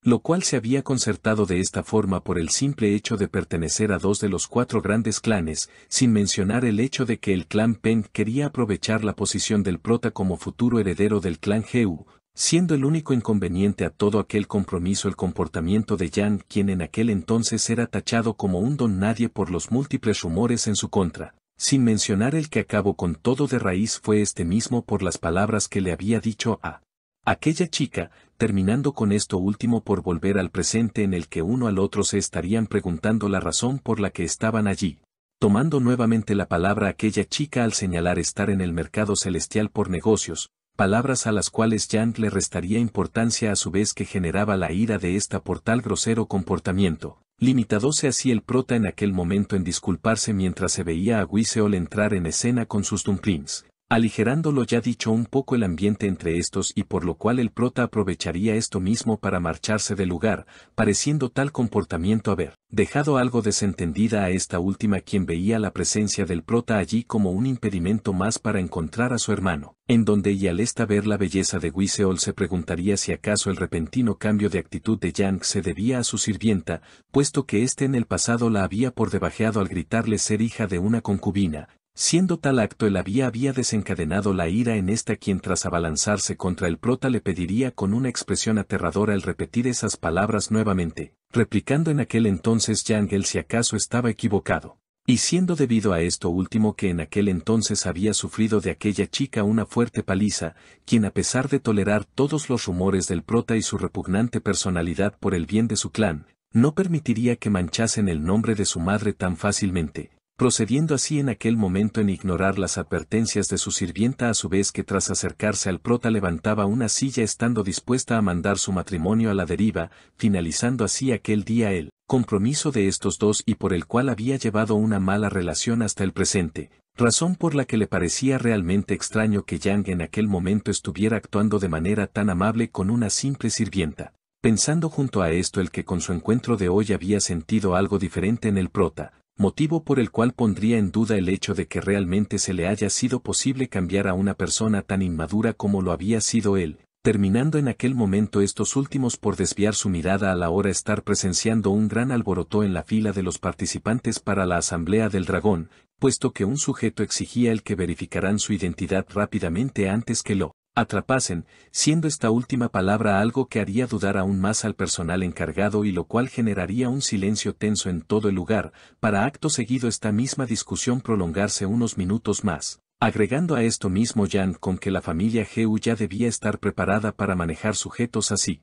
Lo cual se había concertado de esta forma por el simple hecho de pertenecer a dos de los cuatro grandes clanes, sin mencionar el hecho de que el clan Peng quería aprovechar la posición del prota como futuro heredero del clan Heu, siendo el único inconveniente a todo aquel compromiso el comportamiento de Jan, quien en aquel entonces era tachado como un don nadie por los múltiples rumores en su contra, sin mencionar el que acabó con todo de raíz fue este mismo por las palabras que le había dicho a aquella chica, terminando con esto último por volver al presente en el que uno al otro se estarían preguntando la razón por la que estaban allí tomando nuevamente la palabra aquella chica al señalar estar en el mercado celestial por negocios, palabras a las cuales Yant le restaría importancia a su vez que generaba la ira de esta por tal grosero comportamiento, limitándose así el prota en aquel momento en disculparse mientras se veía a Wiseol entrar en escena con sus dumplings, aligerando lo ya dicho un poco el ambiente entre estos y por lo cual el prota aprovecharía esto mismo para marcharse del lugar, pareciendo tal comportamiento haber dejado algo desentendida a esta última quien veía la presencia del prota allí como un impedimento más para encontrar a su hermano, en donde y al esta ver la belleza de Wiseol se preguntaría si acaso el repentino cambio de actitud de Yang se debía a su sirvienta, puesto que este en el pasado la había por debajeado al gritarle ser hija de una concubina, Siendo tal acto el había había desencadenado la ira en esta quien tras abalanzarse contra el prota le pediría con una expresión aterradora el repetir esas palabras nuevamente, replicando en aquel entonces Yangel si acaso estaba equivocado. Y siendo debido a esto último que en aquel entonces había sufrido de aquella chica una fuerte paliza, quien a pesar de tolerar todos los rumores del prota y su repugnante personalidad por el bien de su clan, no permitiría que manchasen el nombre de su madre tan fácilmente, procediendo así en aquel momento en ignorar las advertencias de su sirvienta a su vez que tras acercarse al prota levantaba una silla estando dispuesta a mandar su matrimonio a la deriva, finalizando así aquel día el compromiso de estos dos y por el cual había llevado una mala relación hasta el presente, razón por la que le parecía realmente extraño que Yang en aquel momento estuviera actuando de manera tan amable con una simple sirvienta. Pensando junto a esto el que con su encuentro de hoy había sentido algo diferente en el prota, motivo por el cual pondría en duda el hecho de que realmente se le haya sido posible cambiar a una persona tan inmadura como lo había sido él, terminando en aquel momento estos últimos por desviar su mirada a la hora estar presenciando un gran alboroto en la fila de los participantes para la Asamblea del Dragón, puesto que un sujeto exigía el que verificaran su identidad rápidamente antes que lo atrapasen, siendo esta última palabra algo que haría dudar aún más al personal encargado y lo cual generaría un silencio tenso en todo el lugar, para acto seguido esta misma discusión prolongarse unos minutos más. Agregando a esto mismo Jan con que la familia Geu ya debía estar preparada para manejar sujetos así.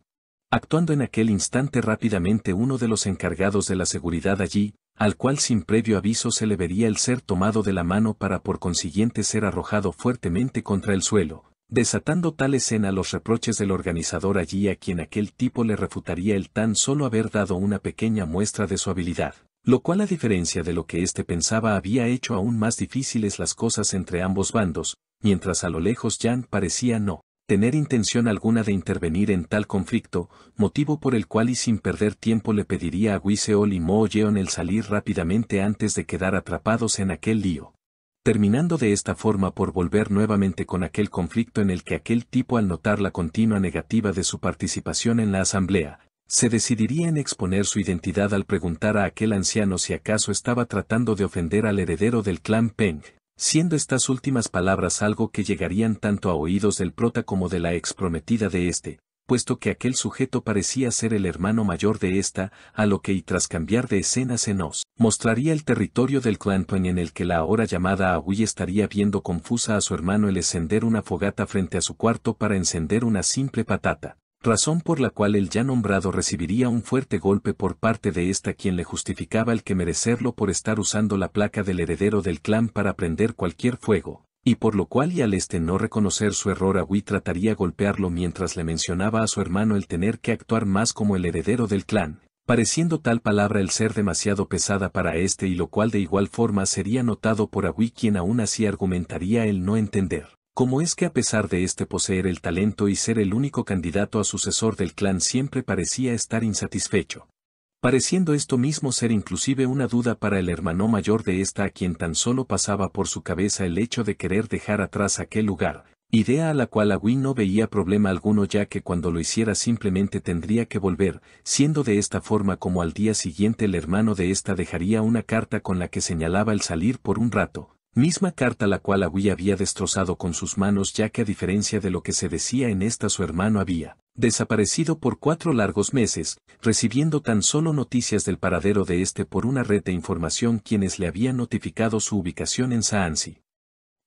Actuando en aquel instante rápidamente uno de los encargados de la seguridad allí, al cual sin previo aviso se le vería el ser tomado de la mano para por consiguiente ser arrojado fuertemente contra el suelo, desatando tal escena los reproches del organizador allí a quien aquel tipo le refutaría el tan solo haber dado una pequeña muestra de su habilidad, lo cual a diferencia de lo que éste pensaba había hecho aún más difíciles las cosas entre ambos bandos, mientras a lo lejos Jan parecía no tener intención alguna de intervenir en tal conflicto, motivo por el cual y sin perder tiempo le pediría a Wiseol y Mo Yeon el salir rápidamente antes de quedar atrapados en aquel lío terminando de esta forma por volver nuevamente con aquel conflicto en el que aquel tipo al notar la continua negativa de su participación en la asamblea, se decidiría en exponer su identidad al preguntar a aquel anciano si acaso estaba tratando de ofender al heredero del clan Peng, siendo estas últimas palabras algo que llegarían tanto a oídos del prota como de la exprometida de este, puesto que aquel sujeto parecía ser el hermano mayor de esta, a lo que y tras cambiar de escena se nos mostraría el territorio del clan Twain en el que la ahora llamada Agui estaría viendo confusa a su hermano el encender una fogata frente a su cuarto para encender una simple patata, razón por la cual el ya nombrado recibiría un fuerte golpe por parte de esta quien le justificaba el que merecerlo por estar usando la placa del heredero del clan para prender cualquier fuego, y por lo cual y al este no reconocer su error a trataría golpearlo mientras le mencionaba a su hermano el tener que actuar más como el heredero del clan, pareciendo tal palabra el ser demasiado pesada para este y lo cual de igual forma sería notado por Awi quien aún así argumentaría el no entender. Como es que a pesar de este poseer el talento y ser el único candidato a sucesor del clan siempre parecía estar insatisfecho? pareciendo esto mismo ser inclusive una duda para el hermano mayor de esta a quien tan solo pasaba por su cabeza el hecho de querer dejar atrás aquel lugar, idea a la cual Win no veía problema alguno ya que cuando lo hiciera simplemente tendría que volver, siendo de esta forma como al día siguiente el hermano de esta dejaría una carta con la que señalaba el salir por un rato, Misma carta la cual Agui había destrozado con sus manos ya que a diferencia de lo que se decía en esta su hermano había desaparecido por cuatro largos meses, recibiendo tan solo noticias del paradero de este por una red de información quienes le habían notificado su ubicación en Saansi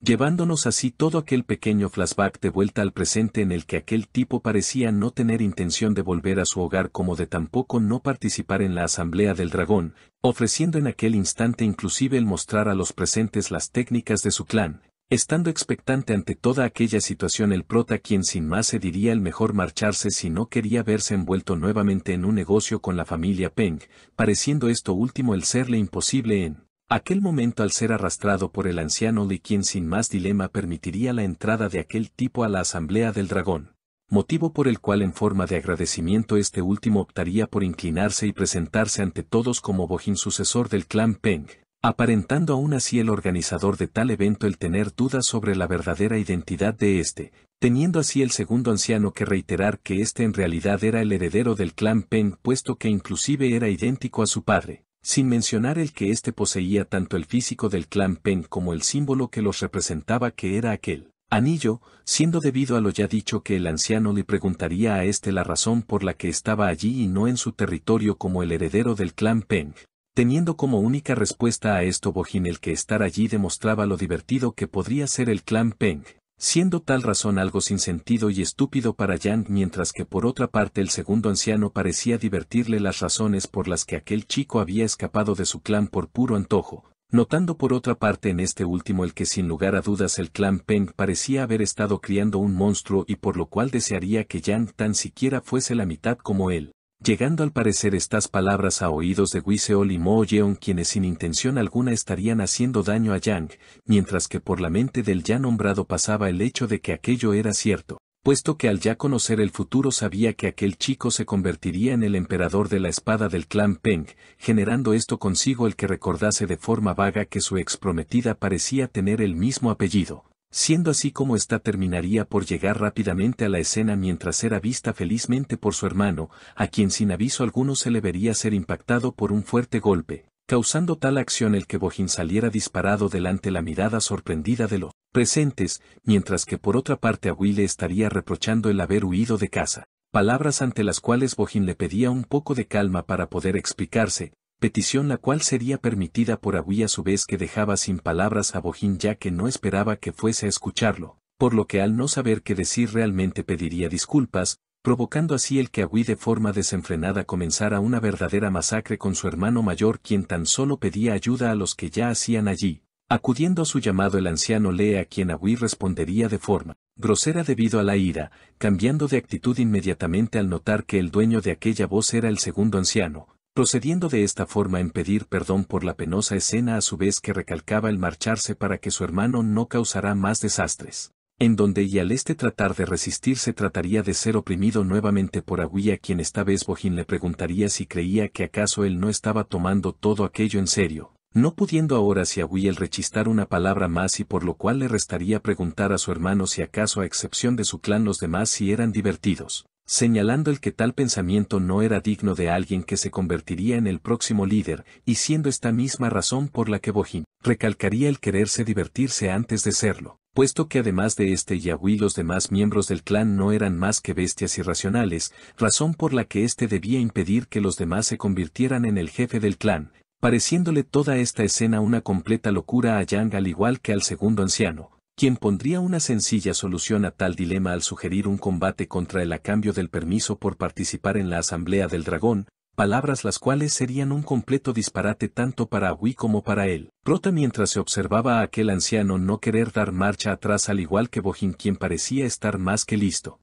llevándonos así todo aquel pequeño flashback de vuelta al presente en el que aquel tipo parecía no tener intención de volver a su hogar como de tampoco no participar en la asamblea del dragón, ofreciendo en aquel instante inclusive el mostrar a los presentes las técnicas de su clan, estando expectante ante toda aquella situación el prota quien sin más se diría el mejor marcharse si no quería verse envuelto nuevamente en un negocio con la familia Peng, pareciendo esto último el serle imposible en Aquel momento al ser arrastrado por el anciano Li quien sin más dilema permitiría la entrada de aquel tipo a la asamblea del dragón, motivo por el cual en forma de agradecimiento este último optaría por inclinarse y presentarse ante todos como bojin sucesor del clan Peng, aparentando aún así el organizador de tal evento el tener dudas sobre la verdadera identidad de este, teniendo así el segundo anciano que reiterar que este en realidad era el heredero del clan Peng puesto que inclusive era idéntico a su padre sin mencionar el que éste poseía tanto el físico del clan Peng como el símbolo que los representaba que era aquel anillo, siendo debido a lo ya dicho que el anciano le preguntaría a éste la razón por la que estaba allí y no en su territorio como el heredero del clan Peng, teniendo como única respuesta a esto Bojin el que estar allí demostraba lo divertido que podría ser el clan Peng, siendo tal razón algo sin sentido y estúpido para Yang mientras que por otra parte el segundo anciano parecía divertirle las razones por las que aquel chico había escapado de su clan por puro antojo, notando por otra parte en este último el que sin lugar a dudas el clan Peng parecía haber estado criando un monstruo y por lo cual desearía que Yang tan siquiera fuese la mitad como él llegando al parecer estas palabras a oídos de Wiseol y Mo Yeon quienes sin intención alguna estarían haciendo daño a Yang, mientras que por la mente del ya nombrado pasaba el hecho de que aquello era cierto, puesto que al ya conocer el futuro sabía que aquel chico se convertiría en el emperador de la espada del clan Peng, generando esto consigo el que recordase de forma vaga que su exprometida parecía tener el mismo apellido, siendo así como ésta terminaría por llegar rápidamente a la escena mientras era vista felizmente por su hermano, a quien sin aviso alguno se le vería ser impactado por un fuerte golpe, causando tal acción el que Bojín saliera disparado delante la mirada sorprendida de los presentes, mientras que por otra parte a Will estaría reprochando el haber huido de casa palabras ante las cuales Bojín le pedía un poco de calma para poder explicarse, petición la cual sería permitida por Agüí a su vez que dejaba sin palabras a Bojín ya que no esperaba que fuese a escucharlo, por lo que al no saber qué decir realmente pediría disculpas, provocando así el que Agüí de forma desenfrenada comenzara una verdadera masacre con su hermano mayor quien tan solo pedía ayuda a los que ya hacían allí. Acudiendo a su llamado el anciano Lee a quien Agüí respondería de forma grosera debido a la ira, cambiando de actitud inmediatamente al notar que el dueño de aquella voz era el segundo anciano, procediendo de esta forma en pedir perdón por la penosa escena a su vez que recalcaba el marcharse para que su hermano no causara más desastres, en donde y al este tratar de resistirse trataría de ser oprimido nuevamente por a quien esta vez Bojín le preguntaría si creía que acaso él no estaba tomando todo aquello en serio, no pudiendo ahora si Agüí el rechistar una palabra más y por lo cual le restaría preguntar a su hermano si acaso a excepción de su clan los demás si eran divertidos señalando el que tal pensamiento no era digno de alguien que se convertiría en el próximo líder, y siendo esta misma razón por la que Bohim recalcaría el quererse divertirse antes de serlo, puesto que además de este Yahui los demás miembros del clan no eran más que bestias irracionales, razón por la que éste debía impedir que los demás se convirtieran en el jefe del clan, pareciéndole toda esta escena una completa locura a Yang al igual que al segundo anciano, quien pondría una sencilla solución a tal dilema al sugerir un combate contra el a cambio del permiso por participar en la Asamblea del Dragón, palabras las cuales serían un completo disparate tanto para Hui como para él. Prota mientras se observaba a aquel anciano no querer dar marcha atrás al igual que Bojin quien parecía estar más que listo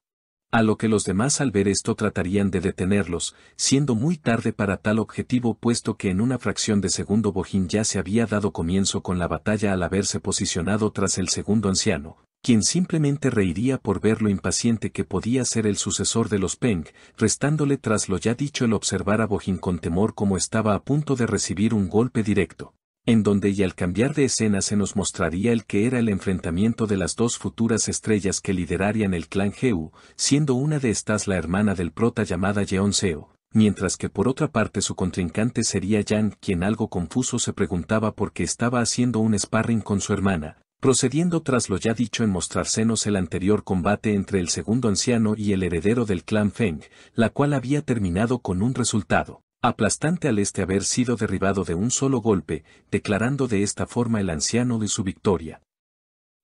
a lo que los demás al ver esto tratarían de detenerlos, siendo muy tarde para tal objetivo puesto que en una fracción de segundo Bojin ya se había dado comienzo con la batalla al haberse posicionado tras el segundo anciano, quien simplemente reiría por ver lo impaciente que podía ser el sucesor de los Peng, restándole tras lo ya dicho el observar a Bojin con temor como estaba a punto de recibir un golpe directo en donde y al cambiar de escena se nos mostraría el que era el enfrentamiento de las dos futuras estrellas que liderarían el clan Geu, siendo una de estas la hermana del prota llamada Yeon Seo, mientras que por otra parte su contrincante sería Yang quien algo confuso se preguntaba por qué estaba haciendo un sparring con su hermana, procediendo tras lo ya dicho en mostrársenos el anterior combate entre el segundo anciano y el heredero del clan Feng, la cual había terminado con un resultado aplastante al este haber sido derribado de un solo golpe, declarando de esta forma el anciano de su victoria.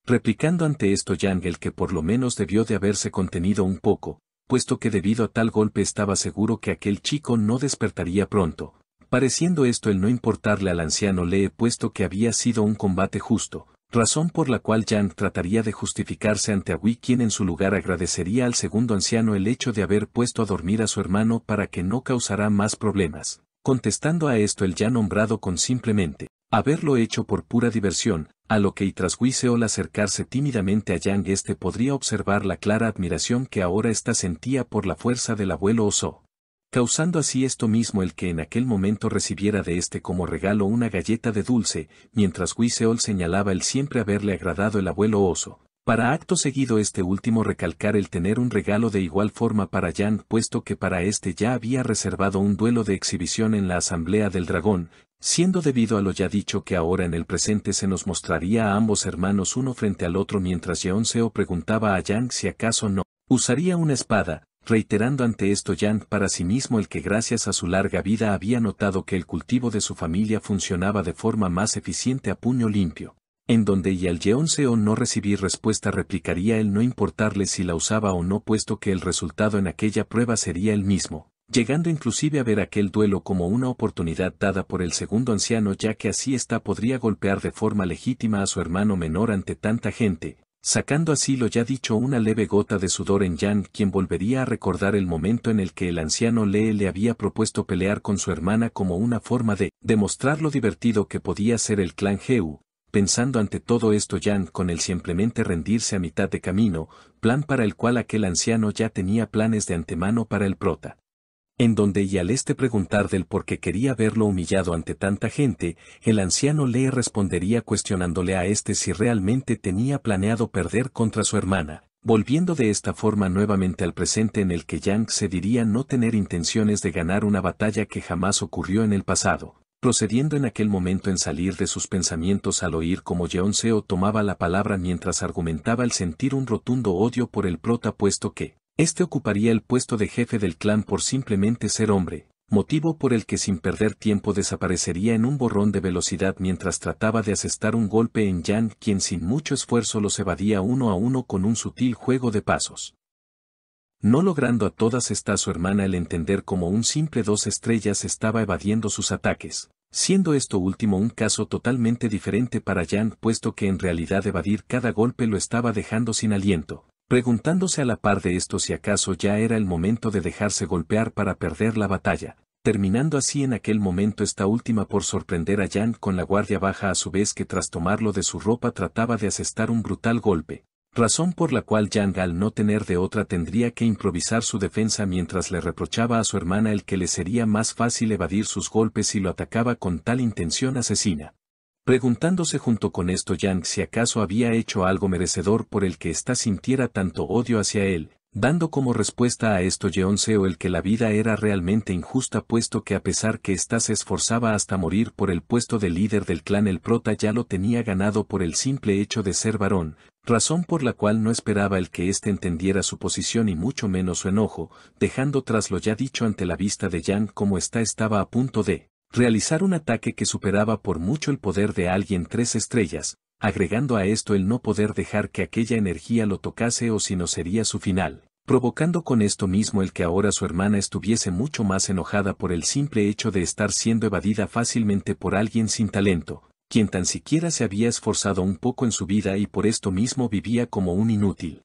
Replicando ante esto Yang el que por lo menos debió de haberse contenido un poco, puesto que debido a tal golpe estaba seguro que aquel chico no despertaría pronto, pareciendo esto el no importarle al anciano Lee puesto que había sido un combate justo, razón por la cual Yang trataría de justificarse ante a Wii quien en su lugar agradecería al segundo anciano el hecho de haber puesto a dormir a su hermano para que no causara más problemas. Contestando a esto el ya nombrado con simplemente, haberlo hecho por pura diversión, a lo que y tras ol acercarse tímidamente a Yang este podría observar la clara admiración que ahora ésta sentía por la fuerza del abuelo Oso causando así esto mismo el que en aquel momento recibiera de este como regalo una galleta de dulce, mientras Seol señalaba el siempre haberle agradado el abuelo oso, para acto seguido este último recalcar el tener un regalo de igual forma para Yang puesto que para este ya había reservado un duelo de exhibición en la Asamblea del Dragón, siendo debido a lo ya dicho que ahora en el presente se nos mostraría a ambos hermanos uno frente al otro mientras Yeonseo preguntaba a Yang si acaso no usaría una espada, reiterando ante esto Jan para sí mismo el que gracias a su larga vida había notado que el cultivo de su familia funcionaba de forma más eficiente a puño limpio, en donde y al Jeon no recibir respuesta replicaría el no importarle si la usaba o no puesto que el resultado en aquella prueba sería el mismo, llegando inclusive a ver aquel duelo como una oportunidad dada por el segundo anciano ya que así está podría golpear de forma legítima a su hermano menor ante tanta gente, Sacando así lo ya dicho una leve gota de sudor en Jan, quien volvería a recordar el momento en el que el anciano Lee le había propuesto pelear con su hermana como una forma de demostrar lo divertido que podía ser el clan Heu, pensando ante todo esto Jan con el simplemente rendirse a mitad de camino, plan para el cual aquel anciano ya tenía planes de antemano para el prota en donde y al este preguntar del por qué quería verlo humillado ante tanta gente, el anciano le respondería cuestionándole a este si realmente tenía planeado perder contra su hermana, volviendo de esta forma nuevamente al presente en el que Yang se diría no tener intenciones de ganar una batalla que jamás ocurrió en el pasado, procediendo en aquel momento en salir de sus pensamientos al oír como Yeon Seo tomaba la palabra mientras argumentaba el sentir un rotundo odio por el prota puesto que, este ocuparía el puesto de jefe del clan por simplemente ser hombre, motivo por el que sin perder tiempo desaparecería en un borrón de velocidad mientras trataba de asestar un golpe en Yan quien sin mucho esfuerzo los evadía uno a uno con un sutil juego de pasos. No logrando a todas está su hermana el entender como un simple dos estrellas estaba evadiendo sus ataques, siendo esto último un caso totalmente diferente para Yan puesto que en realidad evadir cada golpe lo estaba dejando sin aliento preguntándose a la par de esto si acaso ya era el momento de dejarse golpear para perder la batalla, terminando así en aquel momento esta última por sorprender a Yang con la guardia baja a su vez que tras tomarlo de su ropa trataba de asestar un brutal golpe, razón por la cual Yang al no tener de otra tendría que improvisar su defensa mientras le reprochaba a su hermana el que le sería más fácil evadir sus golpes si lo atacaba con tal intención asesina preguntándose junto con esto Yang si acaso había hecho algo merecedor por el que esta sintiera tanto odio hacia él, dando como respuesta a esto Yeonseo el que la vida era realmente injusta puesto que a pesar que ésta se esforzaba hasta morir por el puesto de líder del clan el prota ya lo tenía ganado por el simple hecho de ser varón, razón por la cual no esperaba el que éste entendiera su posición y mucho menos su enojo, dejando tras lo ya dicho ante la vista de Yang como ésta estaba a punto de realizar un ataque que superaba por mucho el poder de alguien tres estrellas, agregando a esto el no poder dejar que aquella energía lo tocase o si no sería su final, provocando con esto mismo el que ahora su hermana estuviese mucho más enojada por el simple hecho de estar siendo evadida fácilmente por alguien sin talento, quien tan siquiera se había esforzado un poco en su vida y por esto mismo vivía como un inútil.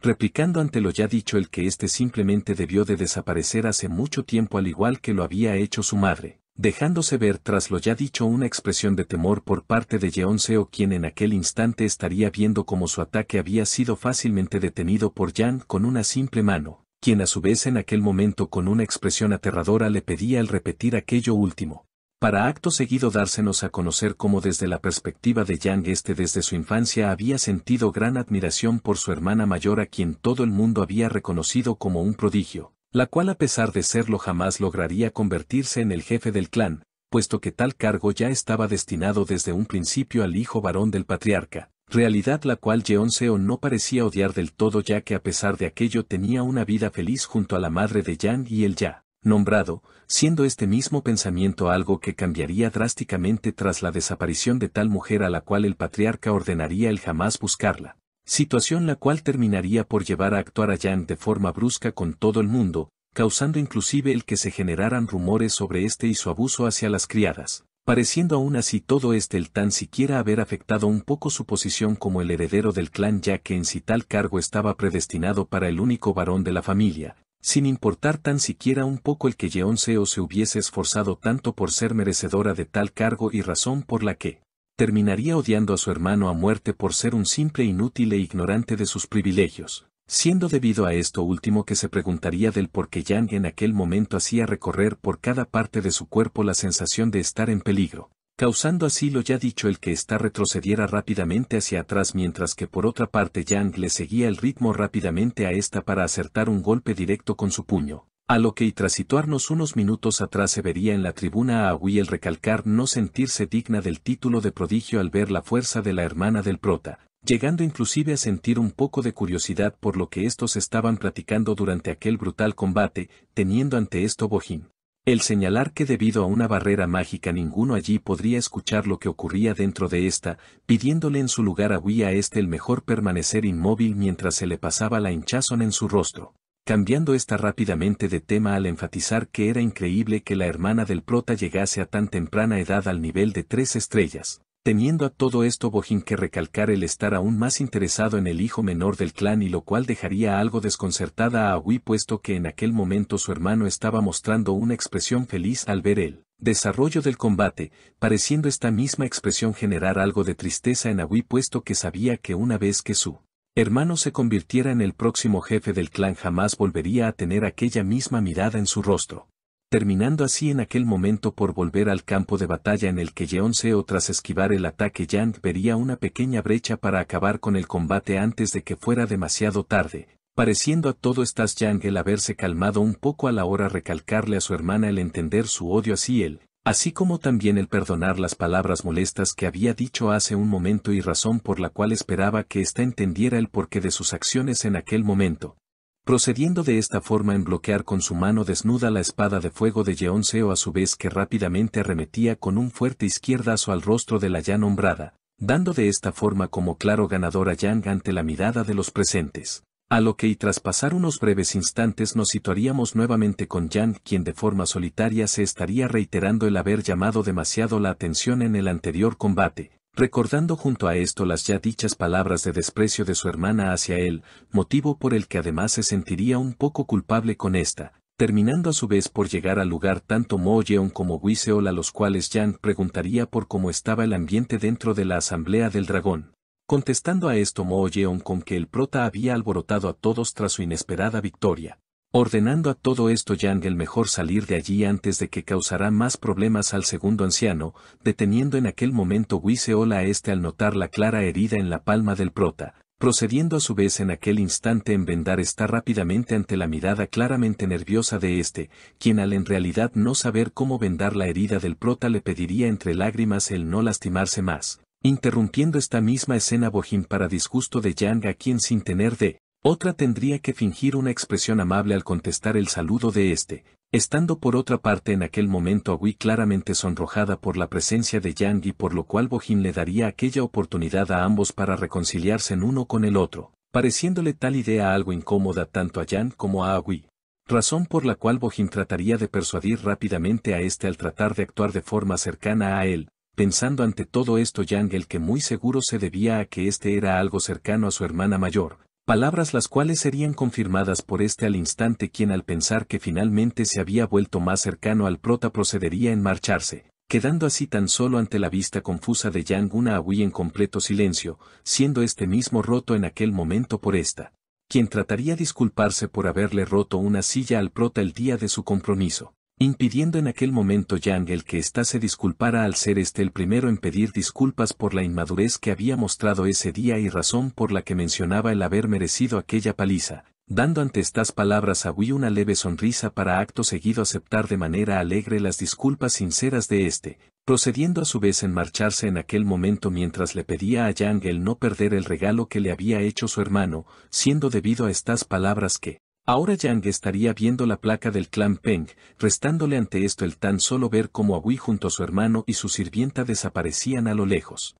Replicando ante lo ya dicho el que éste simplemente debió de desaparecer hace mucho tiempo al igual que lo había hecho su madre dejándose ver tras lo ya dicho una expresión de temor por parte de Yeonseo quien en aquel instante estaría viendo como su ataque había sido fácilmente detenido por Yang con una simple mano, quien a su vez en aquel momento con una expresión aterradora le pedía el repetir aquello último. Para acto seguido dársenos a conocer cómo desde la perspectiva de Yang este desde su infancia había sentido gran admiración por su hermana mayor a quien todo el mundo había reconocido como un prodigio, la cual a pesar de serlo jamás lograría convertirse en el jefe del clan, puesto que tal cargo ya estaba destinado desde un principio al hijo varón del patriarca, realidad la cual Jeon no parecía odiar del todo ya que a pesar de aquello tenía una vida feliz junto a la madre de Jan y el Ya, nombrado, siendo este mismo pensamiento algo que cambiaría drásticamente tras la desaparición de tal mujer a la cual el patriarca ordenaría el jamás buscarla, Situación la cual terminaría por llevar a actuar a Yang de forma brusca con todo el mundo, causando inclusive el que se generaran rumores sobre este y su abuso hacia las criadas, pareciendo aún así todo este el tan siquiera haber afectado un poco su posición como el heredero del clan ya que en si tal cargo estaba predestinado para el único varón de la familia, sin importar tan siquiera un poco el que Yeon se hubiese esforzado tanto por ser merecedora de tal cargo y razón por la que, terminaría odiando a su hermano a muerte por ser un simple inútil e ignorante de sus privilegios, siendo debido a esto último que se preguntaría del por qué Yang en aquel momento hacía recorrer por cada parte de su cuerpo la sensación de estar en peligro, causando así lo ya dicho el que está retrocediera rápidamente hacia atrás mientras que por otra parte Yang le seguía el ritmo rápidamente a esta para acertar un golpe directo con su puño, a lo que y tras situarnos unos minutos atrás se vería en la tribuna a Agui el recalcar no sentirse digna del título de prodigio al ver la fuerza de la hermana del prota, llegando inclusive a sentir un poco de curiosidad por lo que estos estaban platicando durante aquel brutal combate, teniendo ante esto Bojín. El señalar que debido a una barrera mágica ninguno allí podría escuchar lo que ocurría dentro de ésta, pidiéndole en su lugar a Wii a este el mejor permanecer inmóvil mientras se le pasaba la hinchazón en su rostro cambiando esta rápidamente de tema al enfatizar que era increíble que la hermana del prota llegase a tan temprana edad al nivel de tres estrellas, teniendo a todo esto Bojín que recalcar el estar aún más interesado en el hijo menor del clan y lo cual dejaría algo desconcertada a Awi puesto que en aquel momento su hermano estaba mostrando una expresión feliz al ver él desarrollo del combate, pareciendo esta misma expresión generar algo de tristeza en Awi puesto que sabía que una vez que su hermano se convirtiera en el próximo jefe del clan jamás volvería a tener aquella misma mirada en su rostro, terminando así en aquel momento por volver al campo de batalla en el que Yeon tras esquivar el ataque Yang vería una pequeña brecha para acabar con el combate antes de que fuera demasiado tarde, pareciendo a todo estas Yang el haberse calmado un poco a la hora recalcarle a su hermana el entender su odio así él, Así como también el perdonar las palabras molestas que había dicho hace un momento y razón por la cual esperaba que ésta entendiera el porqué de sus acciones en aquel momento. Procediendo de esta forma en bloquear con su mano desnuda la espada de fuego de Yeonseo a su vez que rápidamente arremetía con un fuerte izquierdazo al rostro de la ya nombrada, dando de esta forma como claro ganador a Yang ante la mirada de los presentes. A lo que y tras pasar unos breves instantes nos situaríamos nuevamente con Jan, quien de forma solitaria se estaría reiterando el haber llamado demasiado la atención en el anterior combate, recordando junto a esto las ya dichas palabras de desprecio de su hermana hacia él, motivo por el que además se sentiría un poco culpable con esta, terminando a su vez por llegar al lugar tanto Mo Yeon como Wiseol a los cuales Jan preguntaría por cómo estaba el ambiente dentro de la Asamblea del Dragón. Contestando a esto Mo Yeon con que el prota había alborotado a todos tras su inesperada victoria, ordenando a todo esto Yang el mejor salir de allí antes de que causara más problemas al segundo anciano, deteniendo en aquel momento Wiseola a este al notar la clara herida en la palma del prota, procediendo a su vez en aquel instante en vendar está rápidamente ante la mirada claramente nerviosa de este, quien al en realidad no saber cómo vendar la herida del prota le pediría entre lágrimas el no lastimarse más, Interrumpiendo esta misma escena Bohin para disgusto de Yang a quien sin tener de otra tendría que fingir una expresión amable al contestar el saludo de este, estando por otra parte en aquel momento a claramente sonrojada por la presencia de Yang y por lo cual Bohin le daría aquella oportunidad a ambos para reconciliarse en uno con el otro, pareciéndole tal idea algo incómoda tanto a Yang como a Agui, razón por la cual Bohin trataría de persuadir rápidamente a este al tratar de actuar de forma cercana a él, pensando ante todo esto Yang el que muy seguro se debía a que este era algo cercano a su hermana mayor, palabras las cuales serían confirmadas por este al instante quien al pensar que finalmente se había vuelto más cercano al prota procedería en marcharse, quedando así tan solo ante la vista confusa de Yang una hui en completo silencio, siendo este mismo roto en aquel momento por esta, quien trataría de disculparse por haberle roto una silla al prota el día de su compromiso impidiendo en aquel momento Yang el que ésta se disculpara al ser este el primero en pedir disculpas por la inmadurez que había mostrado ese día y razón por la que mencionaba el haber merecido aquella paliza, dando ante estas palabras a Wii una leve sonrisa para acto seguido aceptar de manera alegre las disculpas sinceras de éste, procediendo a su vez en marcharse en aquel momento mientras le pedía a Yang el no perder el regalo que le había hecho su hermano, siendo debido a estas palabras que, Ahora Yang estaría viendo la placa del clan Peng, restándole ante esto el tan solo ver cómo Agui junto a su hermano y su sirvienta desaparecían a lo lejos.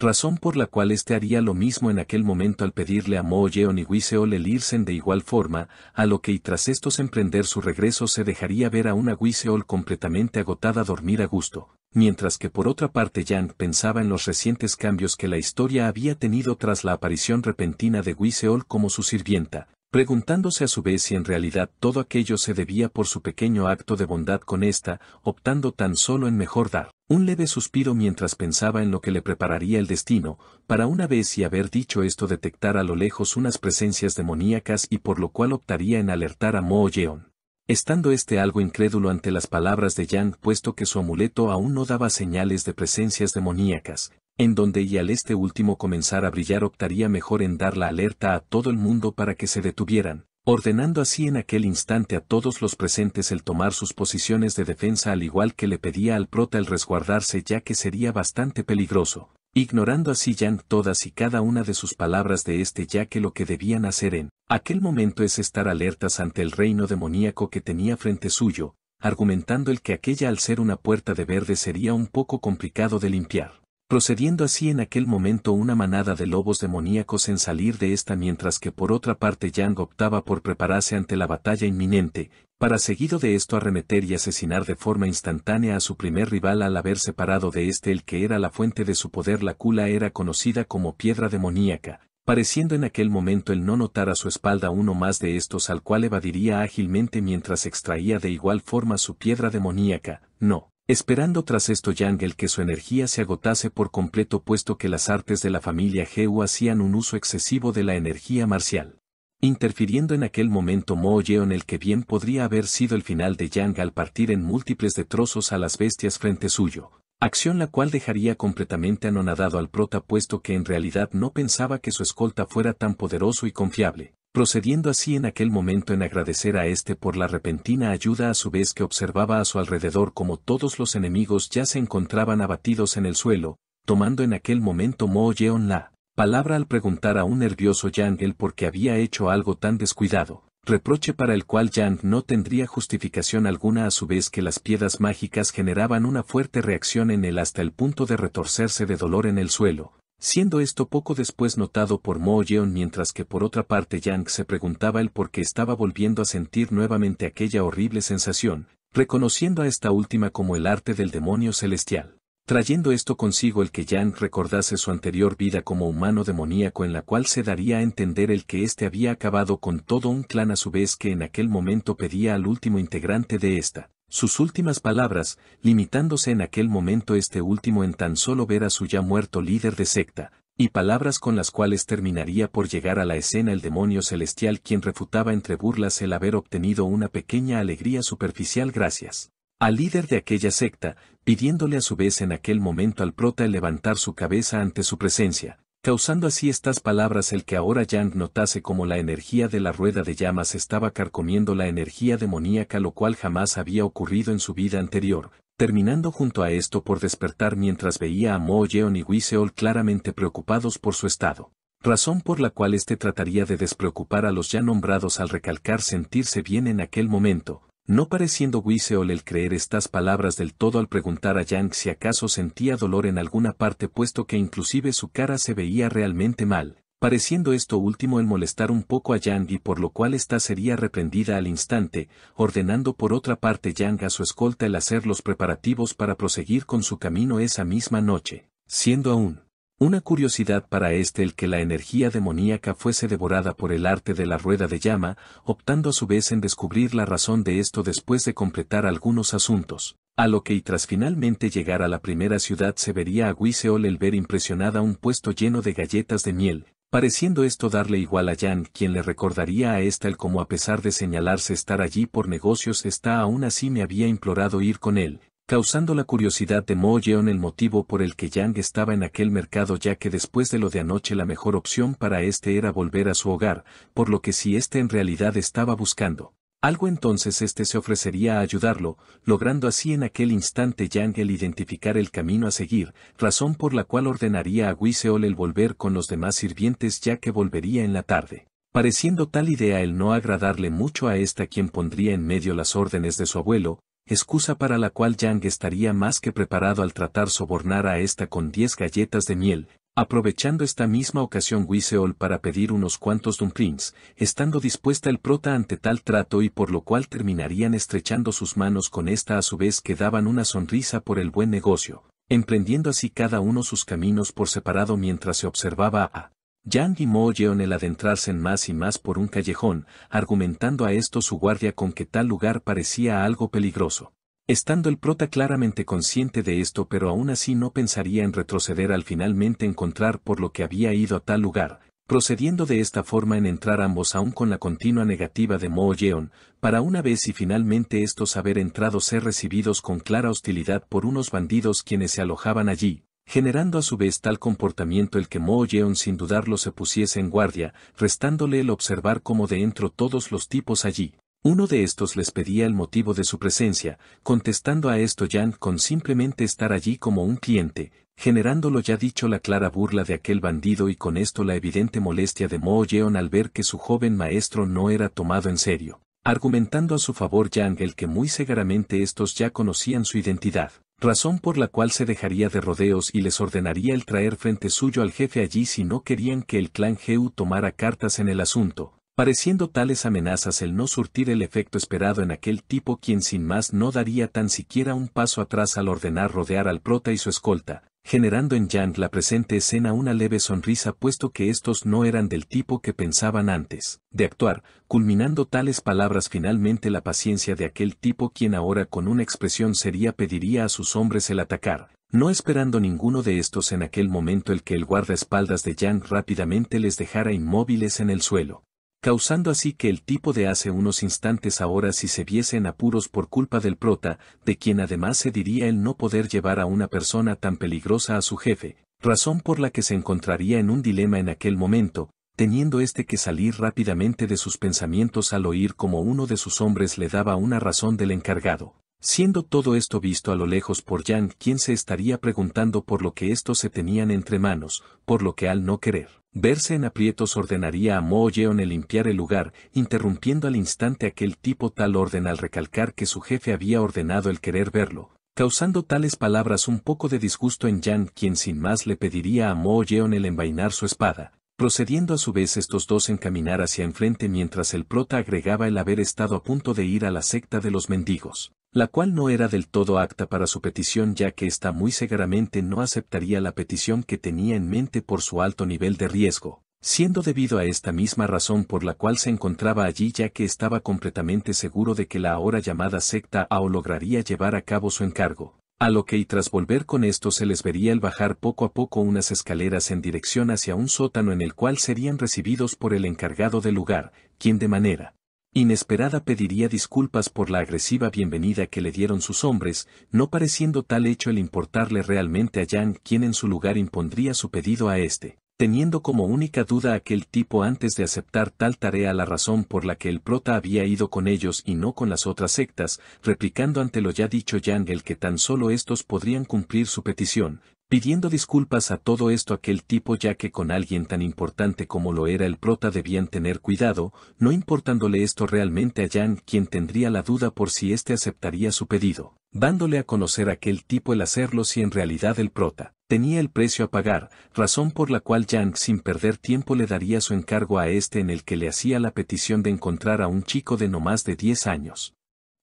Razón por la cual este haría lo mismo en aquel momento al pedirle a Mo Yeon y Seol el irse de igual forma, a lo que y tras estos emprender su regreso se dejaría ver a una Seol completamente agotada dormir a gusto, mientras que por otra parte Yang pensaba en los recientes cambios que la historia había tenido tras la aparición repentina de Seol como su sirvienta, preguntándose a su vez si en realidad todo aquello se debía por su pequeño acto de bondad con esta, optando tan solo en mejor dar. Un leve suspiro mientras pensaba en lo que le prepararía el destino, para una vez y haber dicho esto detectar a lo lejos unas presencias demoníacas y por lo cual optaría en alertar a Mo Yeon. Estando este algo incrédulo ante las palabras de Yang puesto que su amuleto aún no daba señales de presencias demoníacas, en donde y al este último comenzar a brillar optaría mejor en dar la alerta a todo el mundo para que se detuvieran, ordenando así en aquel instante a todos los presentes el tomar sus posiciones de defensa al igual que le pedía al prota el resguardarse ya que sería bastante peligroso, ignorando así ya todas y cada una de sus palabras de este ya que lo que debían hacer en aquel momento es estar alertas ante el reino demoníaco que tenía frente suyo, argumentando el que aquella al ser una puerta de verde sería un poco complicado de limpiar procediendo así en aquel momento una manada de lobos demoníacos en salir de esta mientras que por otra parte Yang optaba por prepararse ante la batalla inminente, para seguido de esto arremeter y asesinar de forma instantánea a su primer rival al haber separado de este el que era la fuente de su poder la cula era conocida como piedra demoníaca, pareciendo en aquel momento el no notar a su espalda uno más de estos al cual evadiría ágilmente mientras extraía de igual forma su piedra demoníaca, no Esperando tras esto Yang el que su energía se agotase por completo puesto que las artes de la familia Heu hacían un uso excesivo de la energía marcial. Interfiriendo en aquel momento Mo en el que bien podría haber sido el final de Yang al partir en múltiples de trozos a las bestias frente suyo, acción la cual dejaría completamente anonadado al prota puesto que en realidad no pensaba que su escolta fuera tan poderoso y confiable, procediendo así en aquel momento en agradecer a este por la repentina ayuda a su vez que observaba a su alrededor como todos los enemigos ya se encontraban abatidos en el suelo, tomando en aquel momento Mo Yeon la palabra al preguntar a un nervioso Yang el por qué había hecho algo tan descuidado, reproche para el cual Yang no tendría justificación alguna a su vez que las piedras mágicas generaban una fuerte reacción en él hasta el punto de retorcerse de dolor en el suelo, siendo esto poco después notado por Mo Yeon mientras que por otra parte Yang se preguntaba el por qué estaba volviendo a sentir nuevamente aquella horrible sensación, reconociendo a esta última como el arte del demonio celestial, trayendo esto consigo el que Yang recordase su anterior vida como humano demoníaco en la cual se daría a entender el que éste había acabado con todo un clan a su vez que en aquel momento pedía al último integrante de ésta, sus últimas palabras, limitándose en aquel momento este último en tan solo ver a su ya muerto líder de secta, y palabras con las cuales terminaría por llegar a la escena el demonio celestial quien refutaba entre burlas el haber obtenido una pequeña alegría superficial gracias al líder de aquella secta, pidiéndole a su vez en aquel momento al prota el levantar su cabeza ante su presencia, causando así estas palabras el que ahora Yang notase como la energía de la rueda de llamas estaba carcomiendo la energía demoníaca lo cual jamás había ocurrido en su vida anterior, terminando junto a esto por despertar mientras veía a Mo Yeon y Wiseol claramente preocupados por su estado. Razón por la cual éste trataría de despreocupar a los ya nombrados al recalcar sentirse bien en aquel momento, no pareciendo Wiseol el creer estas palabras del todo al preguntar a Yang si acaso sentía dolor en alguna parte puesto que inclusive su cara se veía realmente mal, pareciendo esto último el molestar un poco a Yang y por lo cual ésta sería reprendida al instante, ordenando por otra parte Yang a su escolta el hacer los preparativos para proseguir con su camino esa misma noche, siendo aún una curiosidad para este el que la energía demoníaca fuese devorada por el arte de la rueda de llama, optando a su vez en descubrir la razón de esto después de completar algunos asuntos, a lo que y tras finalmente llegar a la primera ciudad se vería a Wiseol el ver impresionada un puesto lleno de galletas de miel, pareciendo esto darle igual a Jan quien le recordaría a ésta el como a pesar de señalarse estar allí por negocios está aún así me había implorado ir con él, causando la curiosidad de Mo Yeon el motivo por el que Yang estaba en aquel mercado ya que después de lo de anoche la mejor opción para este era volver a su hogar, por lo que si este en realidad estaba buscando algo entonces este se ofrecería a ayudarlo, logrando así en aquel instante Yang el identificar el camino a seguir, razón por la cual ordenaría a Wiseol el volver con los demás sirvientes ya que volvería en la tarde. Pareciendo tal idea el no agradarle mucho a esta quien pondría en medio las órdenes de su abuelo, excusa para la cual Yang estaría más que preparado al tratar sobornar a esta con 10 galletas de miel, aprovechando esta misma ocasión Wiseol para pedir unos cuantos dumplings, estando dispuesta el prota ante tal trato y por lo cual terminarían estrechando sus manos con esta a su vez que daban una sonrisa por el buen negocio, emprendiendo así cada uno sus caminos por separado mientras se observaba a Yang y Yeon el adentrarse en más y más por un callejón, argumentando a esto su guardia con que tal lugar parecía algo peligroso. Estando el prota claramente consciente de esto pero aún así no pensaría en retroceder al finalmente encontrar por lo que había ido a tal lugar, procediendo de esta forma en entrar ambos aún con la continua negativa de Mo Yeon, para una vez y finalmente estos haber entrado ser recibidos con clara hostilidad por unos bandidos quienes se alojaban allí, generando a su vez tal comportamiento el que Mo Yeon sin dudarlo se pusiese en guardia, restándole el observar como dentro todos los tipos allí. Uno de estos les pedía el motivo de su presencia, contestando a esto Yang con simplemente estar allí como un cliente, generando lo ya dicho la clara burla de aquel bandido y con esto la evidente molestia de Mo Yeon al ver que su joven maestro no era tomado en serio, argumentando a su favor Yang el que muy seguramente estos ya conocían su identidad razón por la cual se dejaría de rodeos y les ordenaría el traer frente suyo al jefe allí si no querían que el clan Geu tomara cartas en el asunto, pareciendo tales amenazas el no surtir el efecto esperado en aquel tipo quien sin más no daría tan siquiera un paso atrás al ordenar rodear al prota y su escolta, generando en Yang la presente escena una leve sonrisa puesto que estos no eran del tipo que pensaban antes de actuar, culminando tales palabras finalmente la paciencia de aquel tipo quien ahora con una expresión seria pediría a sus hombres el atacar, no esperando ninguno de estos en aquel momento el que el guardaespaldas de Yang rápidamente les dejara inmóviles en el suelo causando así que el tipo de hace unos instantes ahora si se viese en apuros por culpa del prota, de quien además se diría el no poder llevar a una persona tan peligrosa a su jefe, razón por la que se encontraría en un dilema en aquel momento, teniendo este que salir rápidamente de sus pensamientos al oír como uno de sus hombres le daba una razón del encargado. Siendo todo esto visto a lo lejos por Yang, quien se estaría preguntando por lo que estos se tenían entre manos, por lo que al no querer Verse en aprietos ordenaría a Yeon el limpiar el lugar, interrumpiendo al instante aquel tipo tal orden al recalcar que su jefe había ordenado el querer verlo, causando tales palabras un poco de disgusto en Jan quien sin más le pediría a Yeon el envainar su espada, procediendo a su vez estos dos en caminar hacia enfrente mientras el prota agregaba el haber estado a punto de ir a la secta de los mendigos la cual no era del todo apta para su petición ya que ésta muy seguramente no aceptaría la petición que tenía en mente por su alto nivel de riesgo, siendo debido a esta misma razón por la cual se encontraba allí ya que estaba completamente seguro de que la ahora llamada secta o lograría llevar a cabo su encargo, a lo que y tras volver con esto se les vería el bajar poco a poco unas escaleras en dirección hacia un sótano en el cual serían recibidos por el encargado del lugar, quien de manera Inesperada pediría disculpas por la agresiva bienvenida que le dieron sus hombres, no pareciendo tal hecho el importarle realmente a Yang quien en su lugar impondría su pedido a este, teniendo como única duda aquel tipo antes de aceptar tal tarea la razón por la que el prota había ido con ellos y no con las otras sectas, replicando ante lo ya dicho Yang el que tan solo estos podrían cumplir su petición, Pidiendo disculpas a todo esto aquel tipo ya que con alguien tan importante como lo era el prota debían tener cuidado, no importándole esto realmente a Yang quien tendría la duda por si éste aceptaría su pedido, dándole a conocer a aquel tipo el hacerlo si en realidad el prota tenía el precio a pagar, razón por la cual Yang sin perder tiempo le daría su encargo a este en el que le hacía la petición de encontrar a un chico de no más de 10 años,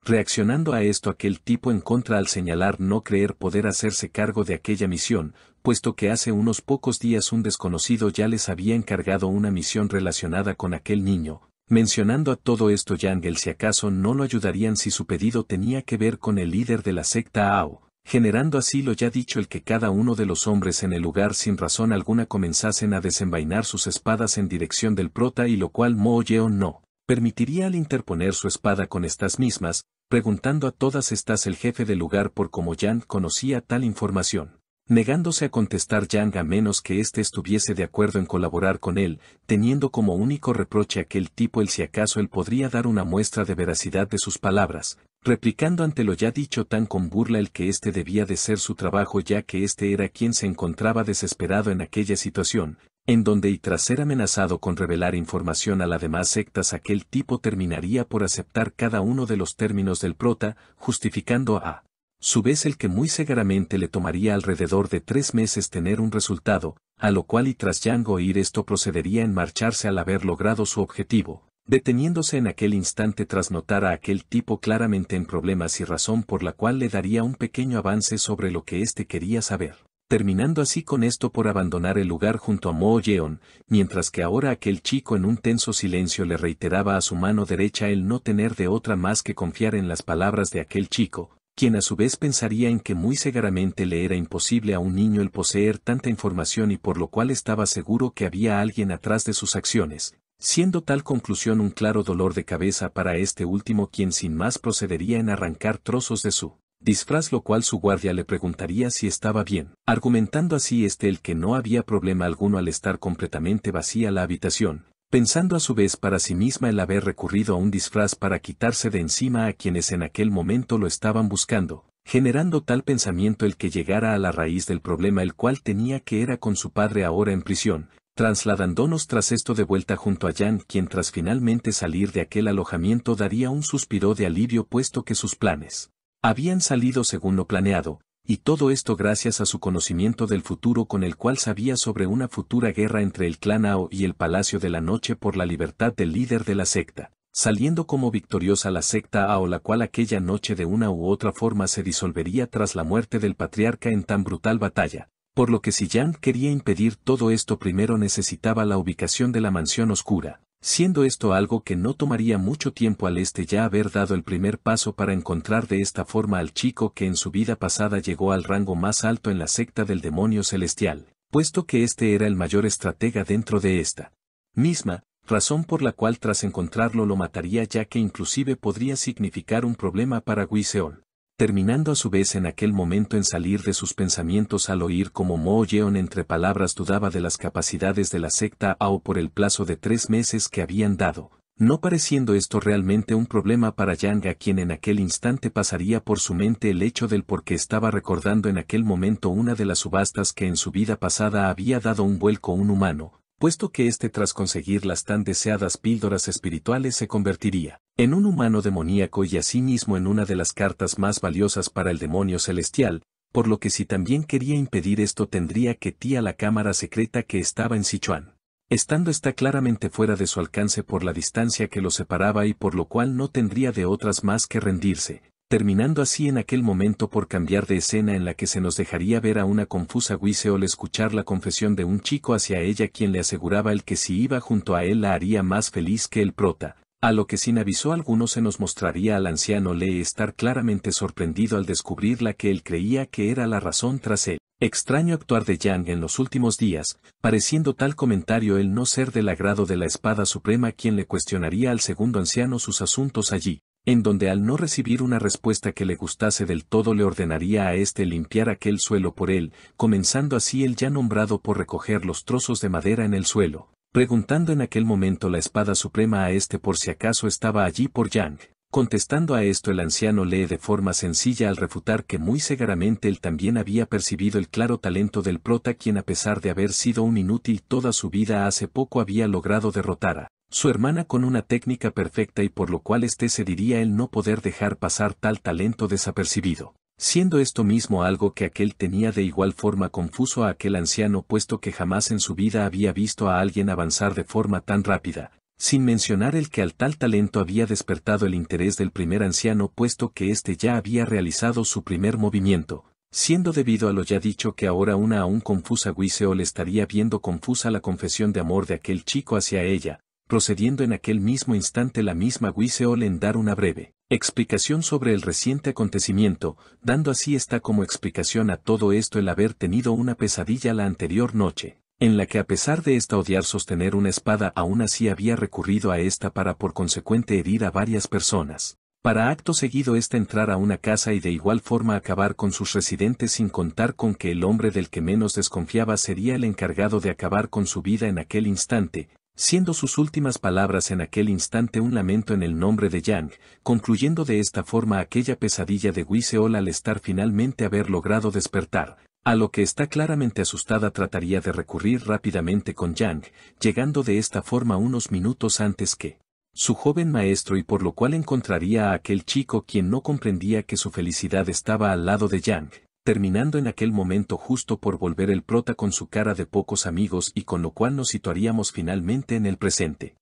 Reaccionando a esto aquel tipo en contra al señalar no creer poder hacerse cargo de aquella misión, puesto que hace unos pocos días un desconocido ya les había encargado una misión relacionada con aquel niño, mencionando a todo esto Yangel si acaso no lo ayudarían si su pedido tenía que ver con el líder de la secta Ao, generando así lo ya dicho el que cada uno de los hombres en el lugar sin razón alguna comenzasen a desenvainar sus espadas en dirección del prota y lo cual Mo Yeon no permitiría al interponer su espada con estas mismas, preguntando a todas estas el jefe del lugar por cómo Yang conocía tal información. Negándose a contestar Yang a menos que éste estuviese de acuerdo en colaborar con él, teniendo como único reproche aquel tipo el si acaso él podría dar una muestra de veracidad de sus palabras, replicando ante lo ya dicho tan con burla el que éste debía de ser su trabajo ya que éste era quien se encontraba desesperado en aquella situación, en donde y tras ser amenazado con revelar información a la demás sectas aquel tipo terminaría por aceptar cada uno de los términos del prota, justificando a su vez el que muy seguramente le tomaría alrededor de tres meses tener un resultado, a lo cual y tras Yang oír esto procedería en marcharse al haber logrado su objetivo, deteniéndose en aquel instante tras notar a aquel tipo claramente en problemas y razón por la cual le daría un pequeño avance sobre lo que éste quería saber terminando así con esto por abandonar el lugar junto a Mo Yeon, mientras que ahora aquel chico en un tenso silencio le reiteraba a su mano derecha el no tener de otra más que confiar en las palabras de aquel chico, quien a su vez pensaría en que muy seguramente le era imposible a un niño el poseer tanta información y por lo cual estaba seguro que había alguien atrás de sus acciones, siendo tal conclusión un claro dolor de cabeza para este último quien sin más procedería en arrancar trozos de su disfraz lo cual su guardia le preguntaría si estaba bien, argumentando así este el que no había problema alguno al estar completamente vacía la habitación, pensando a su vez para sí misma el haber recurrido a un disfraz para quitarse de encima a quienes en aquel momento lo estaban buscando, generando tal pensamiento el que llegara a la raíz del problema el cual tenía que era con su padre ahora en prisión, trasladándonos tras esto de vuelta junto a Jan quien tras finalmente salir de aquel alojamiento daría un suspiro de alivio puesto que sus planes habían salido según lo planeado, y todo esto gracias a su conocimiento del futuro con el cual sabía sobre una futura guerra entre el clan Ao y el Palacio de la Noche por la libertad del líder de la secta, saliendo como victoriosa la secta Ao la cual aquella noche de una u otra forma se disolvería tras la muerte del patriarca en tan brutal batalla, por lo que si Yang quería impedir todo esto primero necesitaba la ubicación de la mansión oscura, siendo esto algo que no tomaría mucho tiempo al este ya haber dado el primer paso para encontrar de esta forma al chico que en su vida pasada llegó al rango más alto en la secta del demonio celestial, puesto que este era el mayor estratega dentro de esta. Misma, razón por la cual tras encontrarlo lo mataría ya que inclusive podría significar un problema para Guiseol terminando a su vez en aquel momento en salir de sus pensamientos al oír como Mo Yeon entre palabras dudaba de las capacidades de la secta AO por el plazo de tres meses que habían dado, no pareciendo esto realmente un problema para Yang a quien en aquel instante pasaría por su mente el hecho del por qué estaba recordando en aquel momento una de las subastas que en su vida pasada había dado un vuelco un humano, puesto que éste tras conseguir las tan deseadas píldoras espirituales se convertiría en un humano demoníaco y asimismo en una de las cartas más valiosas para el demonio celestial, por lo que si también quería impedir esto tendría que ti la cámara secreta que estaba en Sichuan. Estando está claramente fuera de su alcance por la distancia que lo separaba y por lo cual no tendría de otras más que rendirse, terminando así en aquel momento por cambiar de escena en la que se nos dejaría ver a una confusa Huiseol escuchar la confesión de un chico hacia ella quien le aseguraba el que si iba junto a él la haría más feliz que el prota, a lo que sin aviso alguno se nos mostraría al anciano Lee estar claramente sorprendido al descubrir la que él creía que era la razón tras él. Extraño actuar de Yang en los últimos días, pareciendo tal comentario el no ser del agrado de la Espada Suprema quien le cuestionaría al segundo anciano sus asuntos allí, en donde al no recibir una respuesta que le gustase del todo le ordenaría a éste limpiar aquel suelo por él, comenzando así el ya nombrado por recoger los trozos de madera en el suelo, preguntando en aquel momento la espada suprema a este por si acaso estaba allí por Yang. Contestando a esto el anciano lee de forma sencilla al refutar que muy seguramente él también había percibido el claro talento del prota quien a pesar de haber sido un inútil toda su vida hace poco había logrado derrotar a su hermana con una técnica perfecta y por lo cual este se diría el no poder dejar pasar tal talento desapercibido. Siendo esto mismo algo que aquel tenía de igual forma confuso a aquel anciano puesto que jamás en su vida había visto a alguien avanzar de forma tan rápida, sin mencionar el que al tal talento había despertado el interés del primer anciano puesto que éste ya había realizado su primer movimiento, siendo debido a lo ya dicho que ahora una aún confusa le estaría viendo confusa la confesión de amor de aquel chico hacia ella, procediendo en aquel mismo instante la misma Wiseol en dar una breve explicación sobre el reciente acontecimiento, dando así esta como explicación a todo esto el haber tenido una pesadilla la anterior noche, en la que a pesar de esta odiar sostener una espada aún así había recurrido a esta para por consecuente herir a varias personas. Para acto seguido esta entrar a una casa y de igual forma acabar con sus residentes sin contar con que el hombre del que menos desconfiaba sería el encargado de acabar con su vida en aquel instante, siendo sus últimas palabras en aquel instante un lamento en el nombre de Yang, concluyendo de esta forma aquella pesadilla de Wiseol al estar finalmente haber logrado despertar, a lo que está claramente asustada trataría de recurrir rápidamente con Yang, llegando de esta forma unos minutos antes que su joven maestro y por lo cual encontraría a aquel chico quien no comprendía que su felicidad estaba al lado de Yang, terminando en aquel momento justo por volver el prota con su cara de pocos amigos y con lo cual nos situaríamos finalmente en el presente.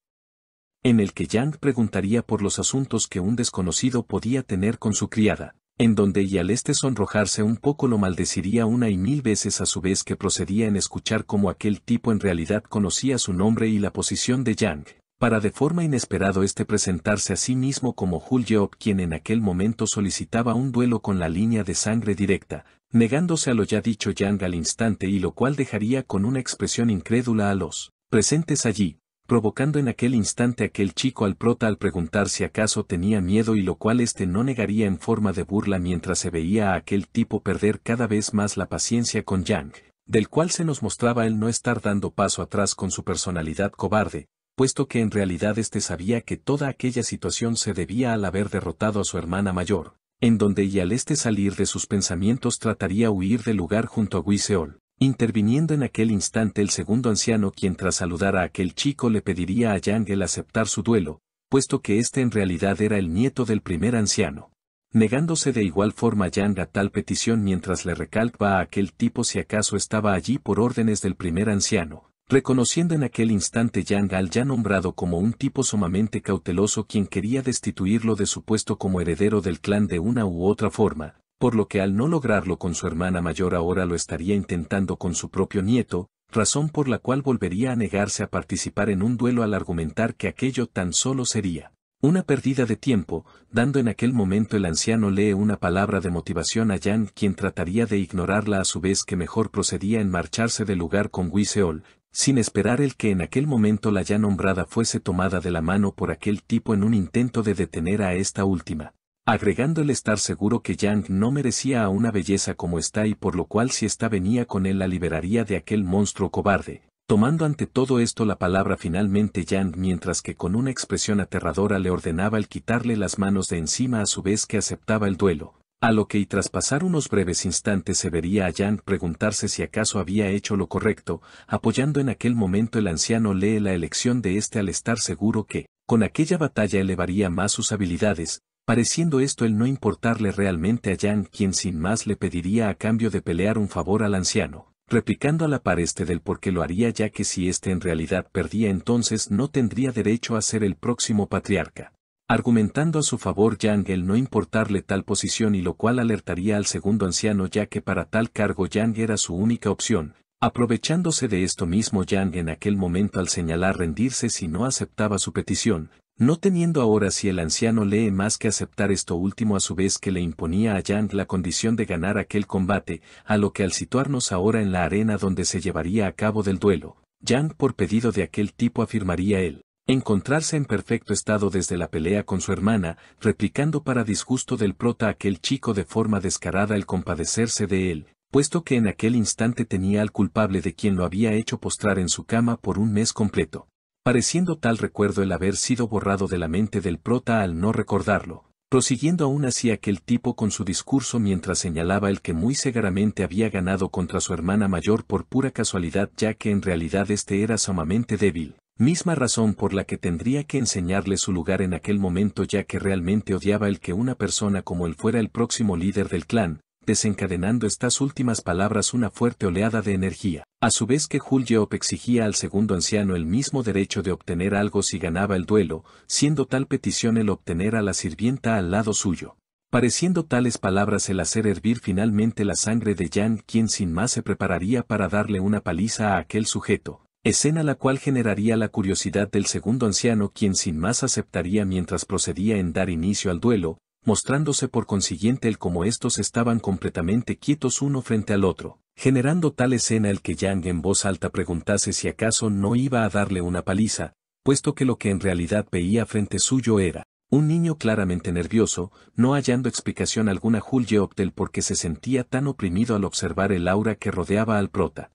En el que Yang preguntaría por los asuntos que un desconocido podía tener con su criada, en donde y al este sonrojarse un poco lo maldeciría una y mil veces a su vez que procedía en escuchar cómo aquel tipo en realidad conocía su nombre y la posición de Yang, para de forma inesperado este presentarse a sí mismo como Julio, quien en aquel momento solicitaba un duelo con la línea de sangre directa, negándose a lo ya dicho Yang al instante y lo cual dejaría con una expresión incrédula a los presentes allí, provocando en aquel instante aquel chico al prota al preguntar si acaso tenía miedo y lo cual este no negaría en forma de burla mientras se veía a aquel tipo perder cada vez más la paciencia con Yang, del cual se nos mostraba él no estar dando paso atrás con su personalidad cobarde, puesto que en realidad éste sabía que toda aquella situación se debía al haber derrotado a su hermana mayor, en donde y al este salir de sus pensamientos trataría huir del lugar junto a Guiseol, interviniendo en aquel instante el segundo anciano quien tras saludar a aquel chico le pediría a Yang el aceptar su duelo, puesto que éste en realidad era el nieto del primer anciano. Negándose de igual forma Yang a tal petición mientras le recalcaba a aquel tipo si acaso estaba allí por órdenes del primer anciano, Reconociendo en aquel instante Yang al ya nombrado como un tipo sumamente cauteloso quien quería destituirlo de su puesto como heredero del clan de una u otra forma, por lo que al no lograrlo con su hermana mayor ahora lo estaría intentando con su propio nieto, razón por la cual volvería a negarse a participar en un duelo al argumentar que aquello tan solo sería una pérdida de tiempo, dando en aquel momento el anciano lee una palabra de motivación a Yang quien trataría de ignorarla a su vez que mejor procedía en marcharse del lugar con Wiseol, sin esperar el que en aquel momento la ya nombrada fuese tomada de la mano por aquel tipo en un intento de detener a esta última, agregando el estar seguro que Yang no merecía a una belleza como está y por lo cual si esta venía con él la liberaría de aquel monstruo cobarde. Tomando ante todo esto la palabra finalmente Yang mientras que con una expresión aterradora le ordenaba el quitarle las manos de encima a su vez que aceptaba el duelo, a lo que y tras pasar unos breves instantes se vería a Yang preguntarse si acaso había hecho lo correcto, apoyando en aquel momento el anciano lee la elección de este al estar seguro que, con aquella batalla elevaría más sus habilidades, pareciendo esto el no importarle realmente a Yang quien sin más le pediría a cambio de pelear un favor al anciano, replicando a la pareste del por qué lo haría ya que si éste en realidad perdía entonces no tendría derecho a ser el próximo patriarca. Argumentando a su favor Yang el no importarle tal posición y lo cual alertaría al segundo anciano ya que para tal cargo Yang era su única opción, aprovechándose de esto mismo Yang en aquel momento al señalar rendirse si no aceptaba su petición, no teniendo ahora si el anciano lee más que aceptar esto último a su vez que le imponía a Yang la condición de ganar aquel combate, a lo que al situarnos ahora en la arena donde se llevaría a cabo del duelo, Yang por pedido de aquel tipo afirmaría él, Encontrarse en perfecto estado desde la pelea con su hermana, replicando para disgusto del prota aquel chico de forma descarada el compadecerse de él, puesto que en aquel instante tenía al culpable de quien lo había hecho postrar en su cama por un mes completo. Pareciendo tal recuerdo el haber sido borrado de la mente del prota al no recordarlo, prosiguiendo aún así aquel tipo con su discurso mientras señalaba el que muy seguramente había ganado contra su hermana mayor por pura casualidad ya que en realidad este era sumamente débil, Misma razón por la que tendría que enseñarle su lugar en aquel momento ya que realmente odiaba el que una persona como él fuera el próximo líder del clan, desencadenando estas últimas palabras una fuerte oleada de energía, a su vez que Yeop exigía al segundo anciano el mismo derecho de obtener algo si ganaba el duelo, siendo tal petición el obtener a la sirvienta al lado suyo. Pareciendo tales palabras el hacer hervir finalmente la sangre de Yang quien sin más se prepararía para darle una paliza a aquel sujeto, Escena la cual generaría la curiosidad del segundo anciano quien sin más aceptaría mientras procedía en dar inicio al duelo, mostrándose por consiguiente el cómo estos estaban completamente quietos uno frente al otro, generando tal escena el que Yang en voz alta preguntase si acaso no iba a darle una paliza, puesto que lo que en realidad veía frente suyo era un niño claramente nervioso, no hallando explicación alguna Julge optel porque se sentía tan oprimido al observar el aura que rodeaba al prota,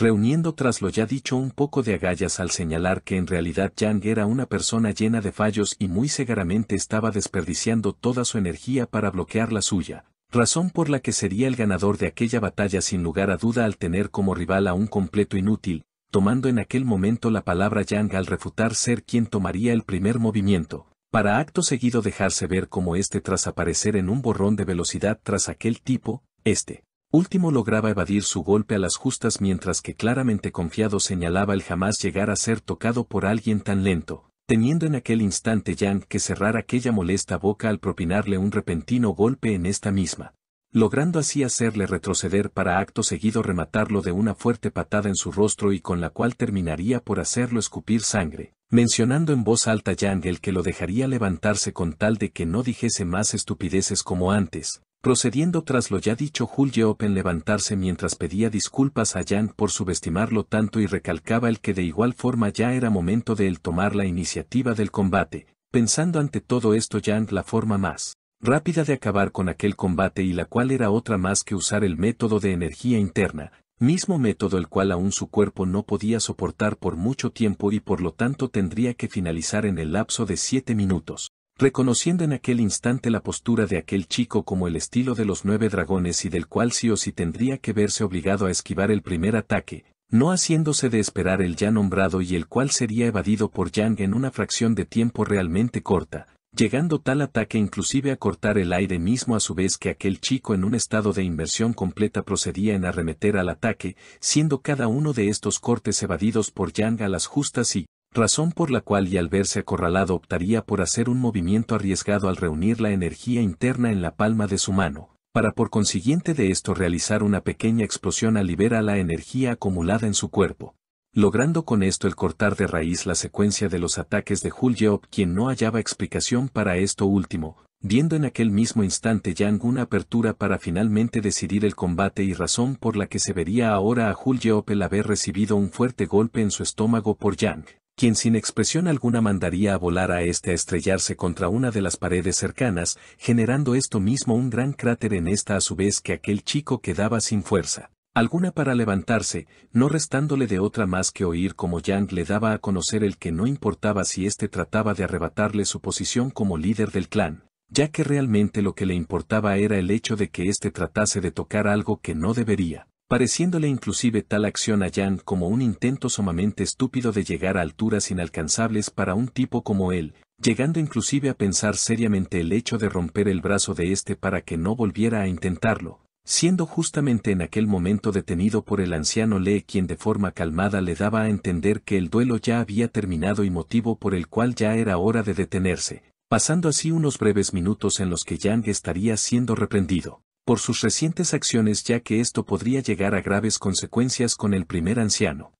reuniendo tras lo ya dicho un poco de agallas al señalar que en realidad Yang era una persona llena de fallos y muy cegaramente estaba desperdiciando toda su energía para bloquear la suya, razón por la que sería el ganador de aquella batalla sin lugar a duda al tener como rival a un completo inútil, tomando en aquel momento la palabra Yang al refutar ser quien tomaría el primer movimiento, para acto seguido dejarse ver como este tras aparecer en un borrón de velocidad tras aquel tipo, este Último lograba evadir su golpe a las justas mientras que claramente confiado señalaba el jamás llegar a ser tocado por alguien tan lento, teniendo en aquel instante Yang que cerrar aquella molesta boca al propinarle un repentino golpe en esta misma, logrando así hacerle retroceder para acto seguido rematarlo de una fuerte patada en su rostro y con la cual terminaría por hacerlo escupir sangre, mencionando en voz alta Yang el que lo dejaría levantarse con tal de que no dijese más estupideces como antes, Procediendo tras lo ya dicho Julio en levantarse mientras pedía disculpas a Yang por subestimarlo tanto y recalcaba el que de igual forma ya era momento de él tomar la iniciativa del combate, pensando ante todo esto Yang la forma más rápida de acabar con aquel combate y la cual era otra más que usar el método de energía interna, mismo método el cual aún su cuerpo no podía soportar por mucho tiempo y por lo tanto tendría que finalizar en el lapso de siete minutos reconociendo en aquel instante la postura de aquel chico como el estilo de los nueve dragones y del cual sí o sí tendría que verse obligado a esquivar el primer ataque, no haciéndose de esperar el ya nombrado y el cual sería evadido por Yang en una fracción de tiempo realmente corta, llegando tal ataque inclusive a cortar el aire mismo a su vez que aquel chico en un estado de inversión completa procedía en arremeter al ataque, siendo cada uno de estos cortes evadidos por Yang a las justas y, razón por la cual y al verse acorralado optaría por hacer un movimiento arriesgado al reunir la energía interna en la palma de su mano, para por consiguiente de esto realizar una pequeña explosión al liberar la energía acumulada en su cuerpo, logrando con esto el cortar de raíz la secuencia de los ataques de Huljeop quien no hallaba explicación para esto último, viendo en aquel mismo instante Yang una apertura para finalmente decidir el combate y razón por la que se vería ahora a Huljeop el haber recibido un fuerte golpe en su estómago por Yang quien sin expresión alguna mandaría a volar a este a estrellarse contra una de las paredes cercanas, generando esto mismo un gran cráter en esta a su vez que aquel chico quedaba sin fuerza. Alguna para levantarse, no restándole de otra más que oír como Yang le daba a conocer el que no importaba si éste trataba de arrebatarle su posición como líder del clan, ya que realmente lo que le importaba era el hecho de que éste tratase de tocar algo que no debería pareciéndole inclusive tal acción a Yang como un intento sumamente estúpido de llegar a alturas inalcanzables para un tipo como él, llegando inclusive a pensar seriamente el hecho de romper el brazo de éste para que no volviera a intentarlo, siendo justamente en aquel momento detenido por el anciano Lee quien de forma calmada le daba a entender que el duelo ya había terminado y motivo por el cual ya era hora de detenerse, pasando así unos breves minutos en los que Yang estaría siendo reprendido por sus recientes acciones ya que esto podría llegar a graves consecuencias con el primer anciano.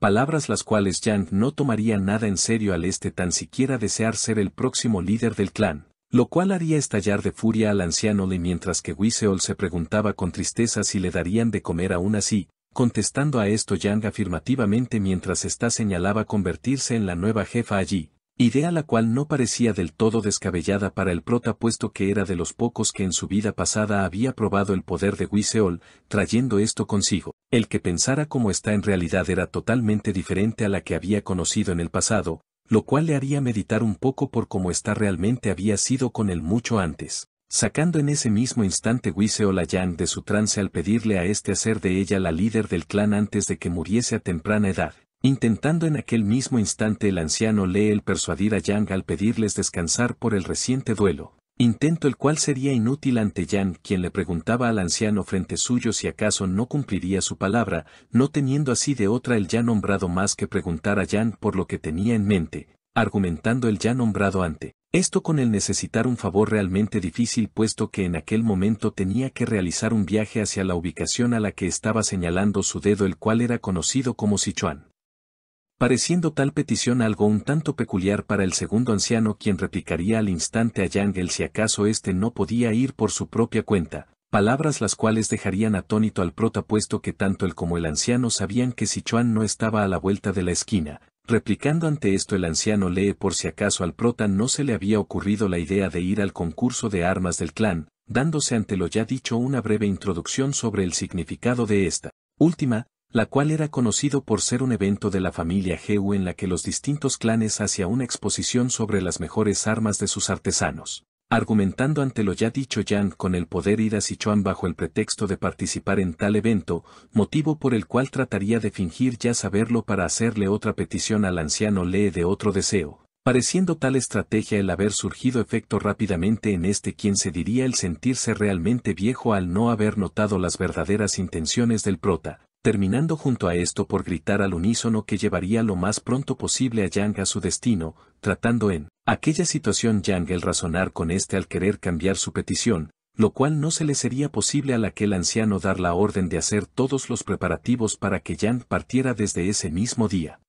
Palabras las cuales Yang no tomaría nada en serio al este tan siquiera desear ser el próximo líder del clan, lo cual haría estallar de furia al anciano y mientras que Wiseol se preguntaba con tristeza si le darían de comer aún así, contestando a esto Yang afirmativamente mientras esta señalaba convertirse en la nueva jefa allí, Idea la cual no parecía del todo descabellada para el prota puesto que era de los pocos que en su vida pasada había probado el poder de Wiseol, trayendo esto consigo. El que pensara como está en realidad era totalmente diferente a la que había conocido en el pasado, lo cual le haría meditar un poco por cómo está realmente había sido con él mucho antes. Sacando en ese mismo instante Wiseol a Yang de su trance al pedirle a este hacer de ella la líder del clan antes de que muriese a temprana edad, Intentando en aquel mismo instante el anciano Lee el persuadir a Yang al pedirles descansar por el reciente duelo, intento el cual sería inútil ante Yang quien le preguntaba al anciano frente suyo si acaso no cumpliría su palabra, no teniendo así de otra el ya nombrado más que preguntar a Yang por lo que tenía en mente, argumentando el ya nombrado ante. Esto con el necesitar un favor realmente difícil puesto que en aquel momento tenía que realizar un viaje hacia la ubicación a la que estaba señalando su dedo el cual era conocido como Sichuan pareciendo tal petición algo un tanto peculiar para el segundo anciano quien replicaría al instante a el si acaso éste no podía ir por su propia cuenta, palabras las cuales dejarían atónito al prota puesto que tanto él como el anciano sabían que Sichuan no estaba a la vuelta de la esquina. Replicando ante esto el anciano lee por si acaso al prota no se le había ocurrido la idea de ir al concurso de armas del clan, dándose ante lo ya dicho una breve introducción sobre el significado de esta. Última, la cual era conocido por ser un evento de la familia Heu en la que los distintos clanes hacían una exposición sobre las mejores armas de sus artesanos, argumentando ante lo ya dicho Yan con el poder ir a Sichuan bajo el pretexto de participar en tal evento, motivo por el cual trataría de fingir ya saberlo para hacerle otra petición al anciano Lee de otro deseo, pareciendo tal estrategia el haber surgido efecto rápidamente en este quien se diría el sentirse realmente viejo al no haber notado las verdaderas intenciones del prota, terminando junto a esto por gritar al unísono que llevaría lo más pronto posible a Yang a su destino, tratando en aquella situación Yang el razonar con este al querer cambiar su petición, lo cual no se le sería posible al aquel anciano dar la orden de hacer todos los preparativos para que Yang partiera desde ese mismo día.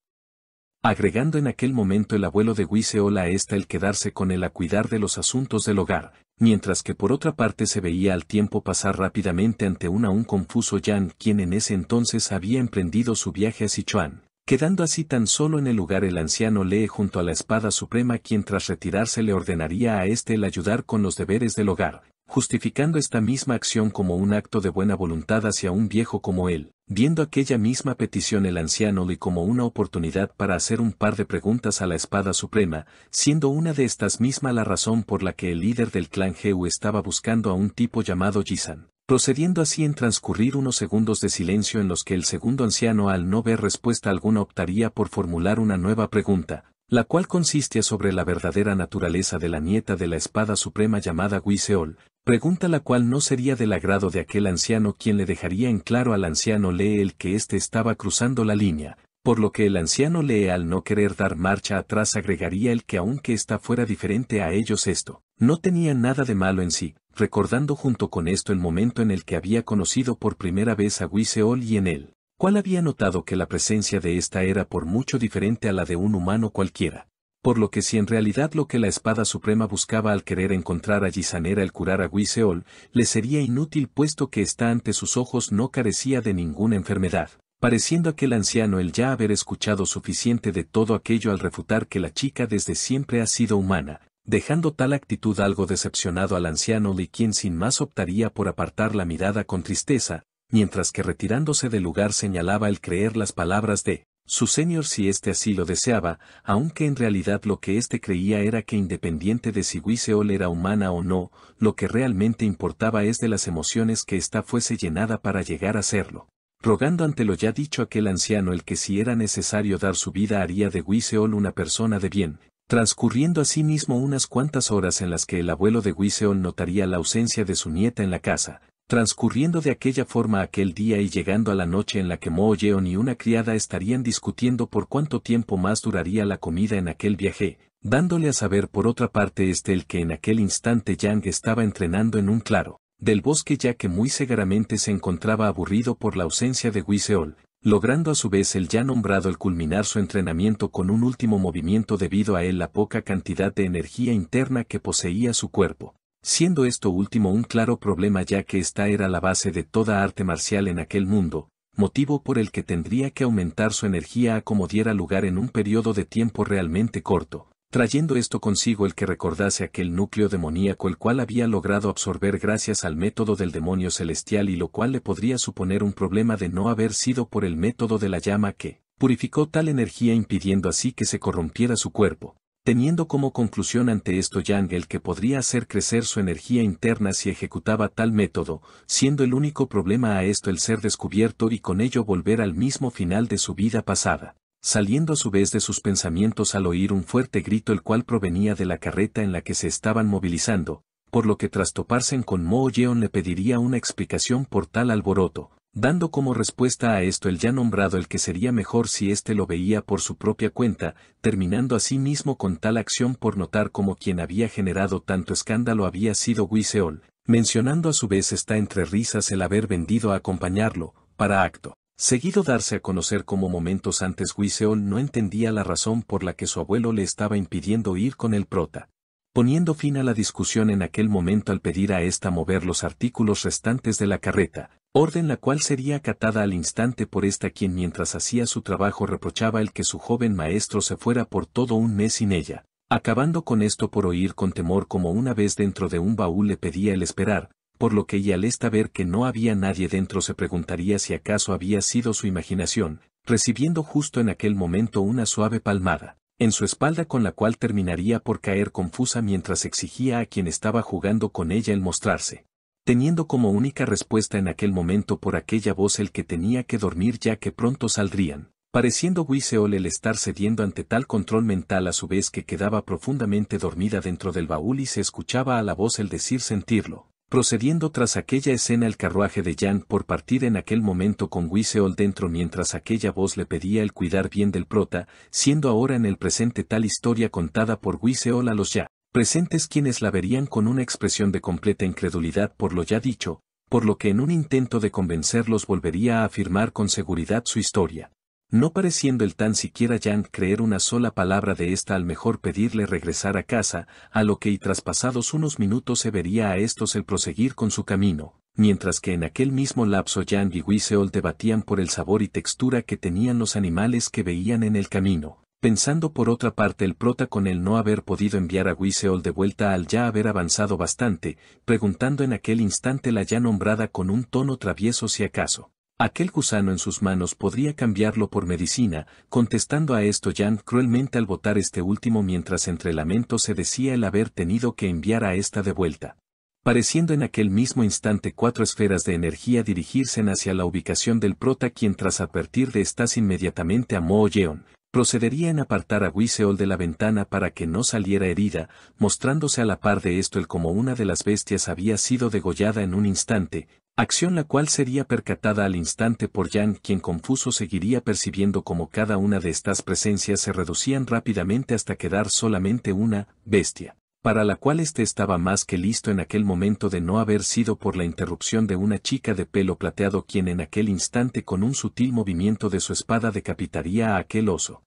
Agregando en aquel momento el abuelo de Wiseola a esta el quedarse con él a cuidar de los asuntos del hogar, mientras que por otra parte se veía al tiempo pasar rápidamente ante un aún confuso Yan quien en ese entonces había emprendido su viaje a Sichuan, quedando así tan solo en el lugar el anciano Lee junto a la espada suprema quien tras retirarse le ordenaría a este el ayudar con los deberes del hogar, justificando esta misma acción como un acto de buena voluntad hacia un viejo como él, Viendo aquella misma petición el anciano le como una oportunidad para hacer un par de preguntas a la espada suprema, siendo una de estas misma la razón por la que el líder del clan Heu estaba buscando a un tipo llamado Jisan. Procediendo así en transcurrir unos segundos de silencio en los que el segundo anciano al no ver respuesta alguna optaría por formular una nueva pregunta, la cual consiste sobre la verdadera naturaleza de la nieta de la espada suprema llamada Guiseol, Pregunta la cual no sería del agrado de aquel anciano quien le dejaría en claro al anciano Lee el que éste estaba cruzando la línea, por lo que el anciano Lee al no querer dar marcha atrás agregaría el que aunque ésta fuera diferente a ellos esto, no tenía nada de malo en sí, recordando junto con esto el momento en el que había conocido por primera vez a Wiseol y en él, cual había notado que la presencia de ésta era por mucho diferente a la de un humano cualquiera por lo que si en realidad lo que la espada suprema buscaba al querer encontrar a Gisan era el curar a Wiseol, le sería inútil puesto que está ante sus ojos no carecía de ninguna enfermedad, pareciendo aquel anciano el ya haber escuchado suficiente de todo aquello al refutar que la chica desde siempre ha sido humana, dejando tal actitud algo decepcionado al anciano de quien sin más optaría por apartar la mirada con tristeza, mientras que retirándose del lugar señalaba el creer las palabras de su señor si éste así lo deseaba, aunque en realidad lo que éste creía era que independiente de si Wiseol era humana o no, lo que realmente importaba es de las emociones que ésta fuese llenada para llegar a serlo. Rogando ante lo ya dicho aquel anciano el que si era necesario dar su vida haría de Wiseol una persona de bien, transcurriendo así mismo unas cuantas horas en las que el abuelo de Wiseol notaría la ausencia de su nieta en la casa, Transcurriendo de aquella forma aquel día y llegando a la noche en la que Mo Yeon y una criada estarían discutiendo por cuánto tiempo más duraría la comida en aquel viaje, dándole a saber por otra parte este el que en aquel instante Yang estaba entrenando en un claro, del bosque ya que muy seguramente se encontraba aburrido por la ausencia de Wiseol, logrando a su vez el ya nombrado el culminar su entrenamiento con un último movimiento debido a él la poca cantidad de energía interna que poseía su cuerpo siendo esto último un claro problema ya que esta era la base de toda arte marcial en aquel mundo, motivo por el que tendría que aumentar su energía a como diera lugar en un periodo de tiempo realmente corto, trayendo esto consigo el que recordase aquel núcleo demoníaco el cual había logrado absorber gracias al método del demonio celestial y lo cual le podría suponer un problema de no haber sido por el método de la llama que purificó tal energía impidiendo así que se corrompiera su cuerpo, teniendo como conclusión ante esto Yang el que podría hacer crecer su energía interna si ejecutaba tal método, siendo el único problema a esto el ser descubierto y con ello volver al mismo final de su vida pasada, saliendo a su vez de sus pensamientos al oír un fuerte grito el cual provenía de la carreta en la que se estaban movilizando, por lo que tras toparse con Mo Yeon le pediría una explicación por tal alboroto, Dando como respuesta a esto el ya nombrado el que sería mejor si éste lo veía por su propia cuenta, terminando así mismo con tal acción por notar como quien había generado tanto escándalo había sido Wiseol, mencionando a su vez está entre risas el haber vendido a acompañarlo, para acto. Seguido darse a conocer como momentos antes Huiseol no entendía la razón por la que su abuelo le estaba impidiendo ir con el prota, poniendo fin a la discusión en aquel momento al pedir a ésta mover los artículos restantes de la carreta, orden la cual sería acatada al instante por esta quien mientras hacía su trabajo reprochaba el que su joven maestro se fuera por todo un mes sin ella, acabando con esto por oír con temor como una vez dentro de un baúl le pedía el esperar, por lo que y al esta ver que no había nadie dentro se preguntaría si acaso había sido su imaginación, recibiendo justo en aquel momento una suave palmada en su espalda con la cual terminaría por caer confusa mientras exigía a quien estaba jugando con ella el mostrarse, teniendo como única respuesta en aquel momento por aquella voz el que tenía que dormir ya que pronto saldrían, pareciendo Wiseol el estar cediendo ante tal control mental a su vez que quedaba profundamente dormida dentro del baúl y se escuchaba a la voz el decir sentirlo, Procediendo tras aquella escena el carruaje de Jan por partir en aquel momento con Wiseol dentro mientras aquella voz le pedía el cuidar bien del prota, siendo ahora en el presente tal historia contada por Wiseol a los ya presentes quienes la verían con una expresión de completa incredulidad por lo ya dicho, por lo que en un intento de convencerlos volvería a afirmar con seguridad su historia. No pareciendo el tan siquiera Yang creer una sola palabra de esta al mejor pedirle regresar a casa, a lo que y traspasados unos minutos se vería a estos el proseguir con su camino, mientras que en aquel mismo lapso Yang y Wiseol debatían por el sabor y textura que tenían los animales que veían en el camino, pensando por otra parte el prota con el no haber podido enviar a Wiseol de vuelta al ya haber avanzado bastante, preguntando en aquel instante la ya nombrada con un tono travieso si acaso Aquel gusano en sus manos podría cambiarlo por medicina, contestando a esto Jan cruelmente al botar este último mientras entre lamentos se decía el haber tenido que enviar a esta de vuelta. Pareciendo en aquel mismo instante cuatro esferas de energía dirigirse hacia la ubicación del prota quien tras advertir de estas inmediatamente a Mo Yeon, procedería en apartar a Wiseol de la ventana para que no saliera herida, mostrándose a la par de esto el como una de las bestias había sido degollada en un instante, Acción la cual sería percatada al instante por Jan quien confuso seguiría percibiendo como cada una de estas presencias se reducían rápidamente hasta quedar solamente una, bestia, para la cual éste estaba más que listo en aquel momento de no haber sido por la interrupción de una chica de pelo plateado quien en aquel instante con un sutil movimiento de su espada decapitaría a aquel oso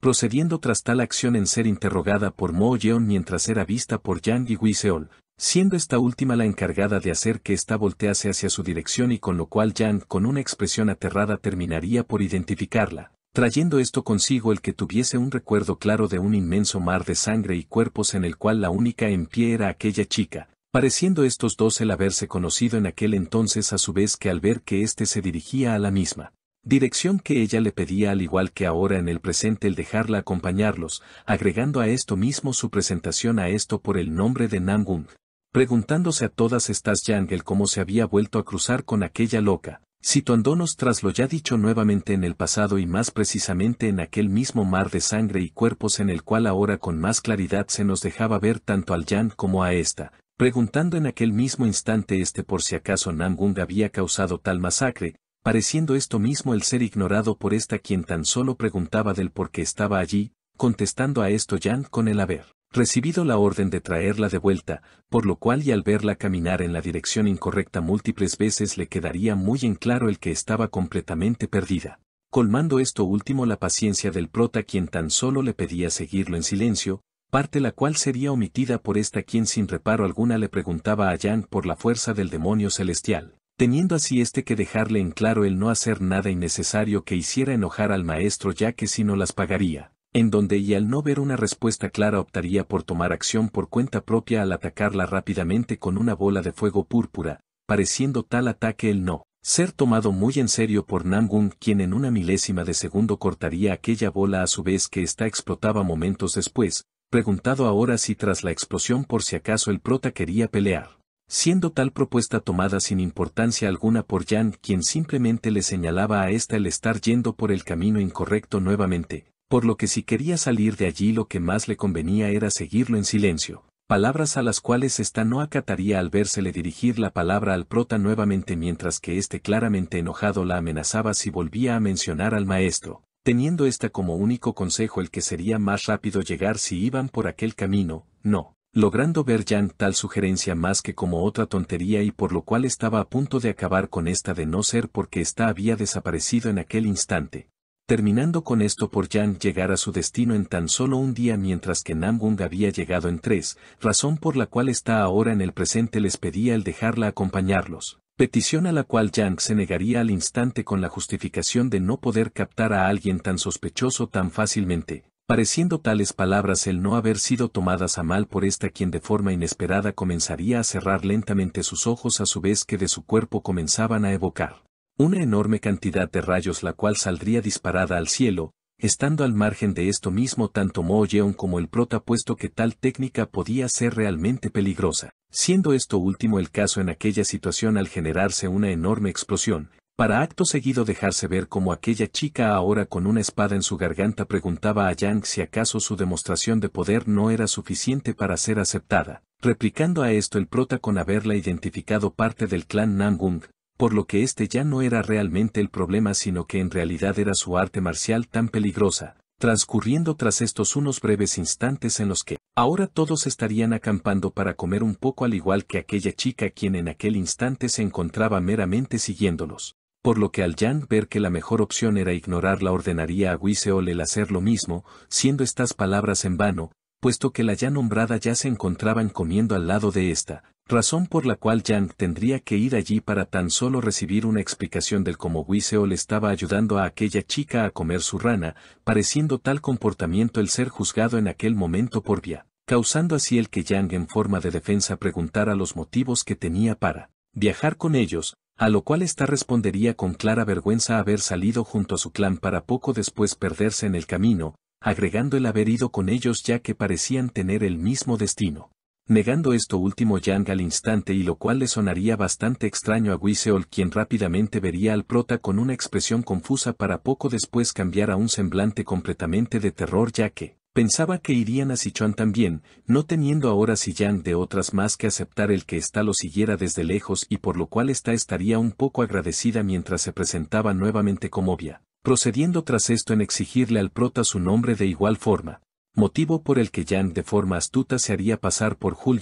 procediendo tras tal acción en ser interrogada por Mo Yeon mientras era vista por Yang y Hui Seol, siendo esta última la encargada de hacer que esta voltease hacia su dirección y con lo cual Yang con una expresión aterrada terminaría por identificarla, trayendo esto consigo el que tuviese un recuerdo claro de un inmenso mar de sangre y cuerpos en el cual la única en pie era aquella chica, pareciendo estos dos el haberse conocido en aquel entonces a su vez que al ver que éste se dirigía a la misma, Dirección que ella le pedía al igual que ahora en el presente el dejarla acompañarlos, agregando a esto mismo su presentación a esto por el nombre de Namgung, preguntándose a todas estas el cómo se había vuelto a cruzar con aquella loca, situándonos tras lo ya dicho nuevamente en el pasado y más precisamente en aquel mismo mar de sangre y cuerpos en el cual ahora con más claridad se nos dejaba ver tanto al Yang como a esta, preguntando en aquel mismo instante este por si acaso Namgung había causado tal masacre, Pareciendo esto mismo el ser ignorado por esta quien tan solo preguntaba del por qué estaba allí, contestando a esto Jan con el haber recibido la orden de traerla de vuelta, por lo cual y al verla caminar en la dirección incorrecta múltiples veces le quedaría muy en claro el que estaba completamente perdida. Colmando esto último la paciencia del prota quien tan solo le pedía seguirlo en silencio, parte la cual sería omitida por esta quien sin reparo alguna le preguntaba a Jan por la fuerza del demonio celestial teniendo así este que dejarle en claro el no hacer nada innecesario que hiciera enojar al maestro ya que si no las pagaría, en donde y al no ver una respuesta clara optaría por tomar acción por cuenta propia al atacarla rápidamente con una bola de fuego púrpura, pareciendo tal ataque el no ser tomado muy en serio por Namgun quien en una milésima de segundo cortaría aquella bola a su vez que ésta explotaba momentos después, preguntado ahora si tras la explosión por si acaso el prota quería pelear siendo tal propuesta tomada sin importancia alguna por Jan, quien simplemente le señalaba a esta el estar yendo por el camino incorrecto nuevamente, por lo que si quería salir de allí lo que más le convenía era seguirlo en silencio, palabras a las cuales esta no acataría al vérsele dirigir la palabra al prota nuevamente mientras que éste claramente enojado la amenazaba si volvía a mencionar al maestro, teniendo esta como único consejo el que sería más rápido llegar si iban por aquel camino, no logrando ver Yang tal sugerencia más que como otra tontería y por lo cual estaba a punto de acabar con esta de no ser porque ésta había desaparecido en aquel instante, terminando con esto por Yang llegar a su destino en tan solo un día mientras que Namgung había llegado en tres, razón por la cual está ahora en el presente les pedía el dejarla acompañarlos, petición a la cual Yang se negaría al instante con la justificación de no poder captar a alguien tan sospechoso tan fácilmente, pareciendo tales palabras el no haber sido tomadas a mal por esta quien de forma inesperada comenzaría a cerrar lentamente sus ojos a su vez que de su cuerpo comenzaban a evocar una enorme cantidad de rayos la cual saldría disparada al cielo, estando al margen de esto mismo tanto Mo Yeon como el prota puesto que tal técnica podía ser realmente peligrosa, siendo esto último el caso en aquella situación al generarse una enorme explosión, para acto seguido dejarse ver como aquella chica ahora con una espada en su garganta preguntaba a Yang si acaso su demostración de poder no era suficiente para ser aceptada, replicando a esto el prota con haberla identificado parte del clan Nangung, por lo que este ya no era realmente el problema sino que en realidad era su arte marcial tan peligrosa, transcurriendo tras estos unos breves instantes en los que ahora todos estarían acampando para comer un poco al igual que aquella chica quien en aquel instante se encontraba meramente siguiéndolos por lo que al Yang ver que la mejor opción era ignorarla ordenaría a Wiseol el hacer lo mismo, siendo estas palabras en vano, puesto que la ya nombrada ya se encontraban comiendo al lado de esta, razón por la cual Yang tendría que ir allí para tan solo recibir una explicación del cómo Wiseol estaba ayudando a aquella chica a comer su rana, pareciendo tal comportamiento el ser juzgado en aquel momento por Via, causando así el que Yang en forma de defensa preguntara los motivos que tenía para viajar con ellos, a lo cual esta respondería con clara vergüenza haber salido junto a su clan para poco después perderse en el camino, agregando el haber ido con ellos ya que parecían tener el mismo destino. Negando esto último Yang al instante y lo cual le sonaría bastante extraño a Wiseol quien rápidamente vería al prota con una expresión confusa para poco después cambiar a un semblante completamente de terror ya que, Pensaba que irían a Sichuan también, no teniendo ahora Yang de otras más que aceptar el que ésta lo siguiera desde lejos y por lo cual ésta estaría un poco agradecida mientras se presentaba nuevamente como Via, procediendo tras esto en exigirle al prota su nombre de igual forma, motivo por el que Yang de forma astuta se haría pasar por Hul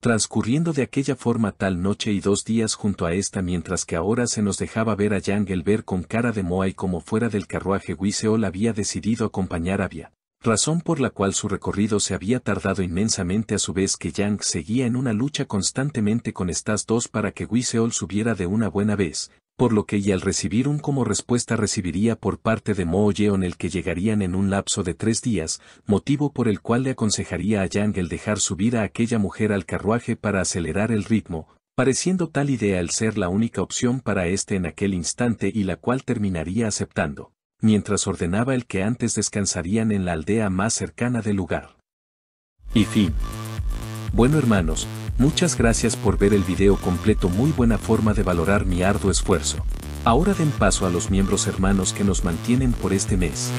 transcurriendo de aquella forma tal noche y dos días junto a esta mientras que ahora se nos dejaba ver a Yang el ver con cara de Moai como fuera del carruaje Wiseo había decidido acompañar a Via razón por la cual su recorrido se había tardado inmensamente a su vez que Yang seguía en una lucha constantemente con estas dos para que Wiseol subiera de una buena vez, por lo que y al recibir un como respuesta recibiría por parte de Mo en el que llegarían en un lapso de tres días, motivo por el cual le aconsejaría a Yang el dejar subir a aquella mujer al carruaje para acelerar el ritmo, pareciendo tal idea el ser la única opción para este en aquel instante y la cual terminaría aceptando mientras ordenaba el que antes descansarían en la aldea más cercana del lugar. Y fin. Bueno hermanos, muchas gracias por ver el video completo muy buena forma de valorar mi arduo esfuerzo. Ahora den paso a los miembros hermanos que nos mantienen por este mes.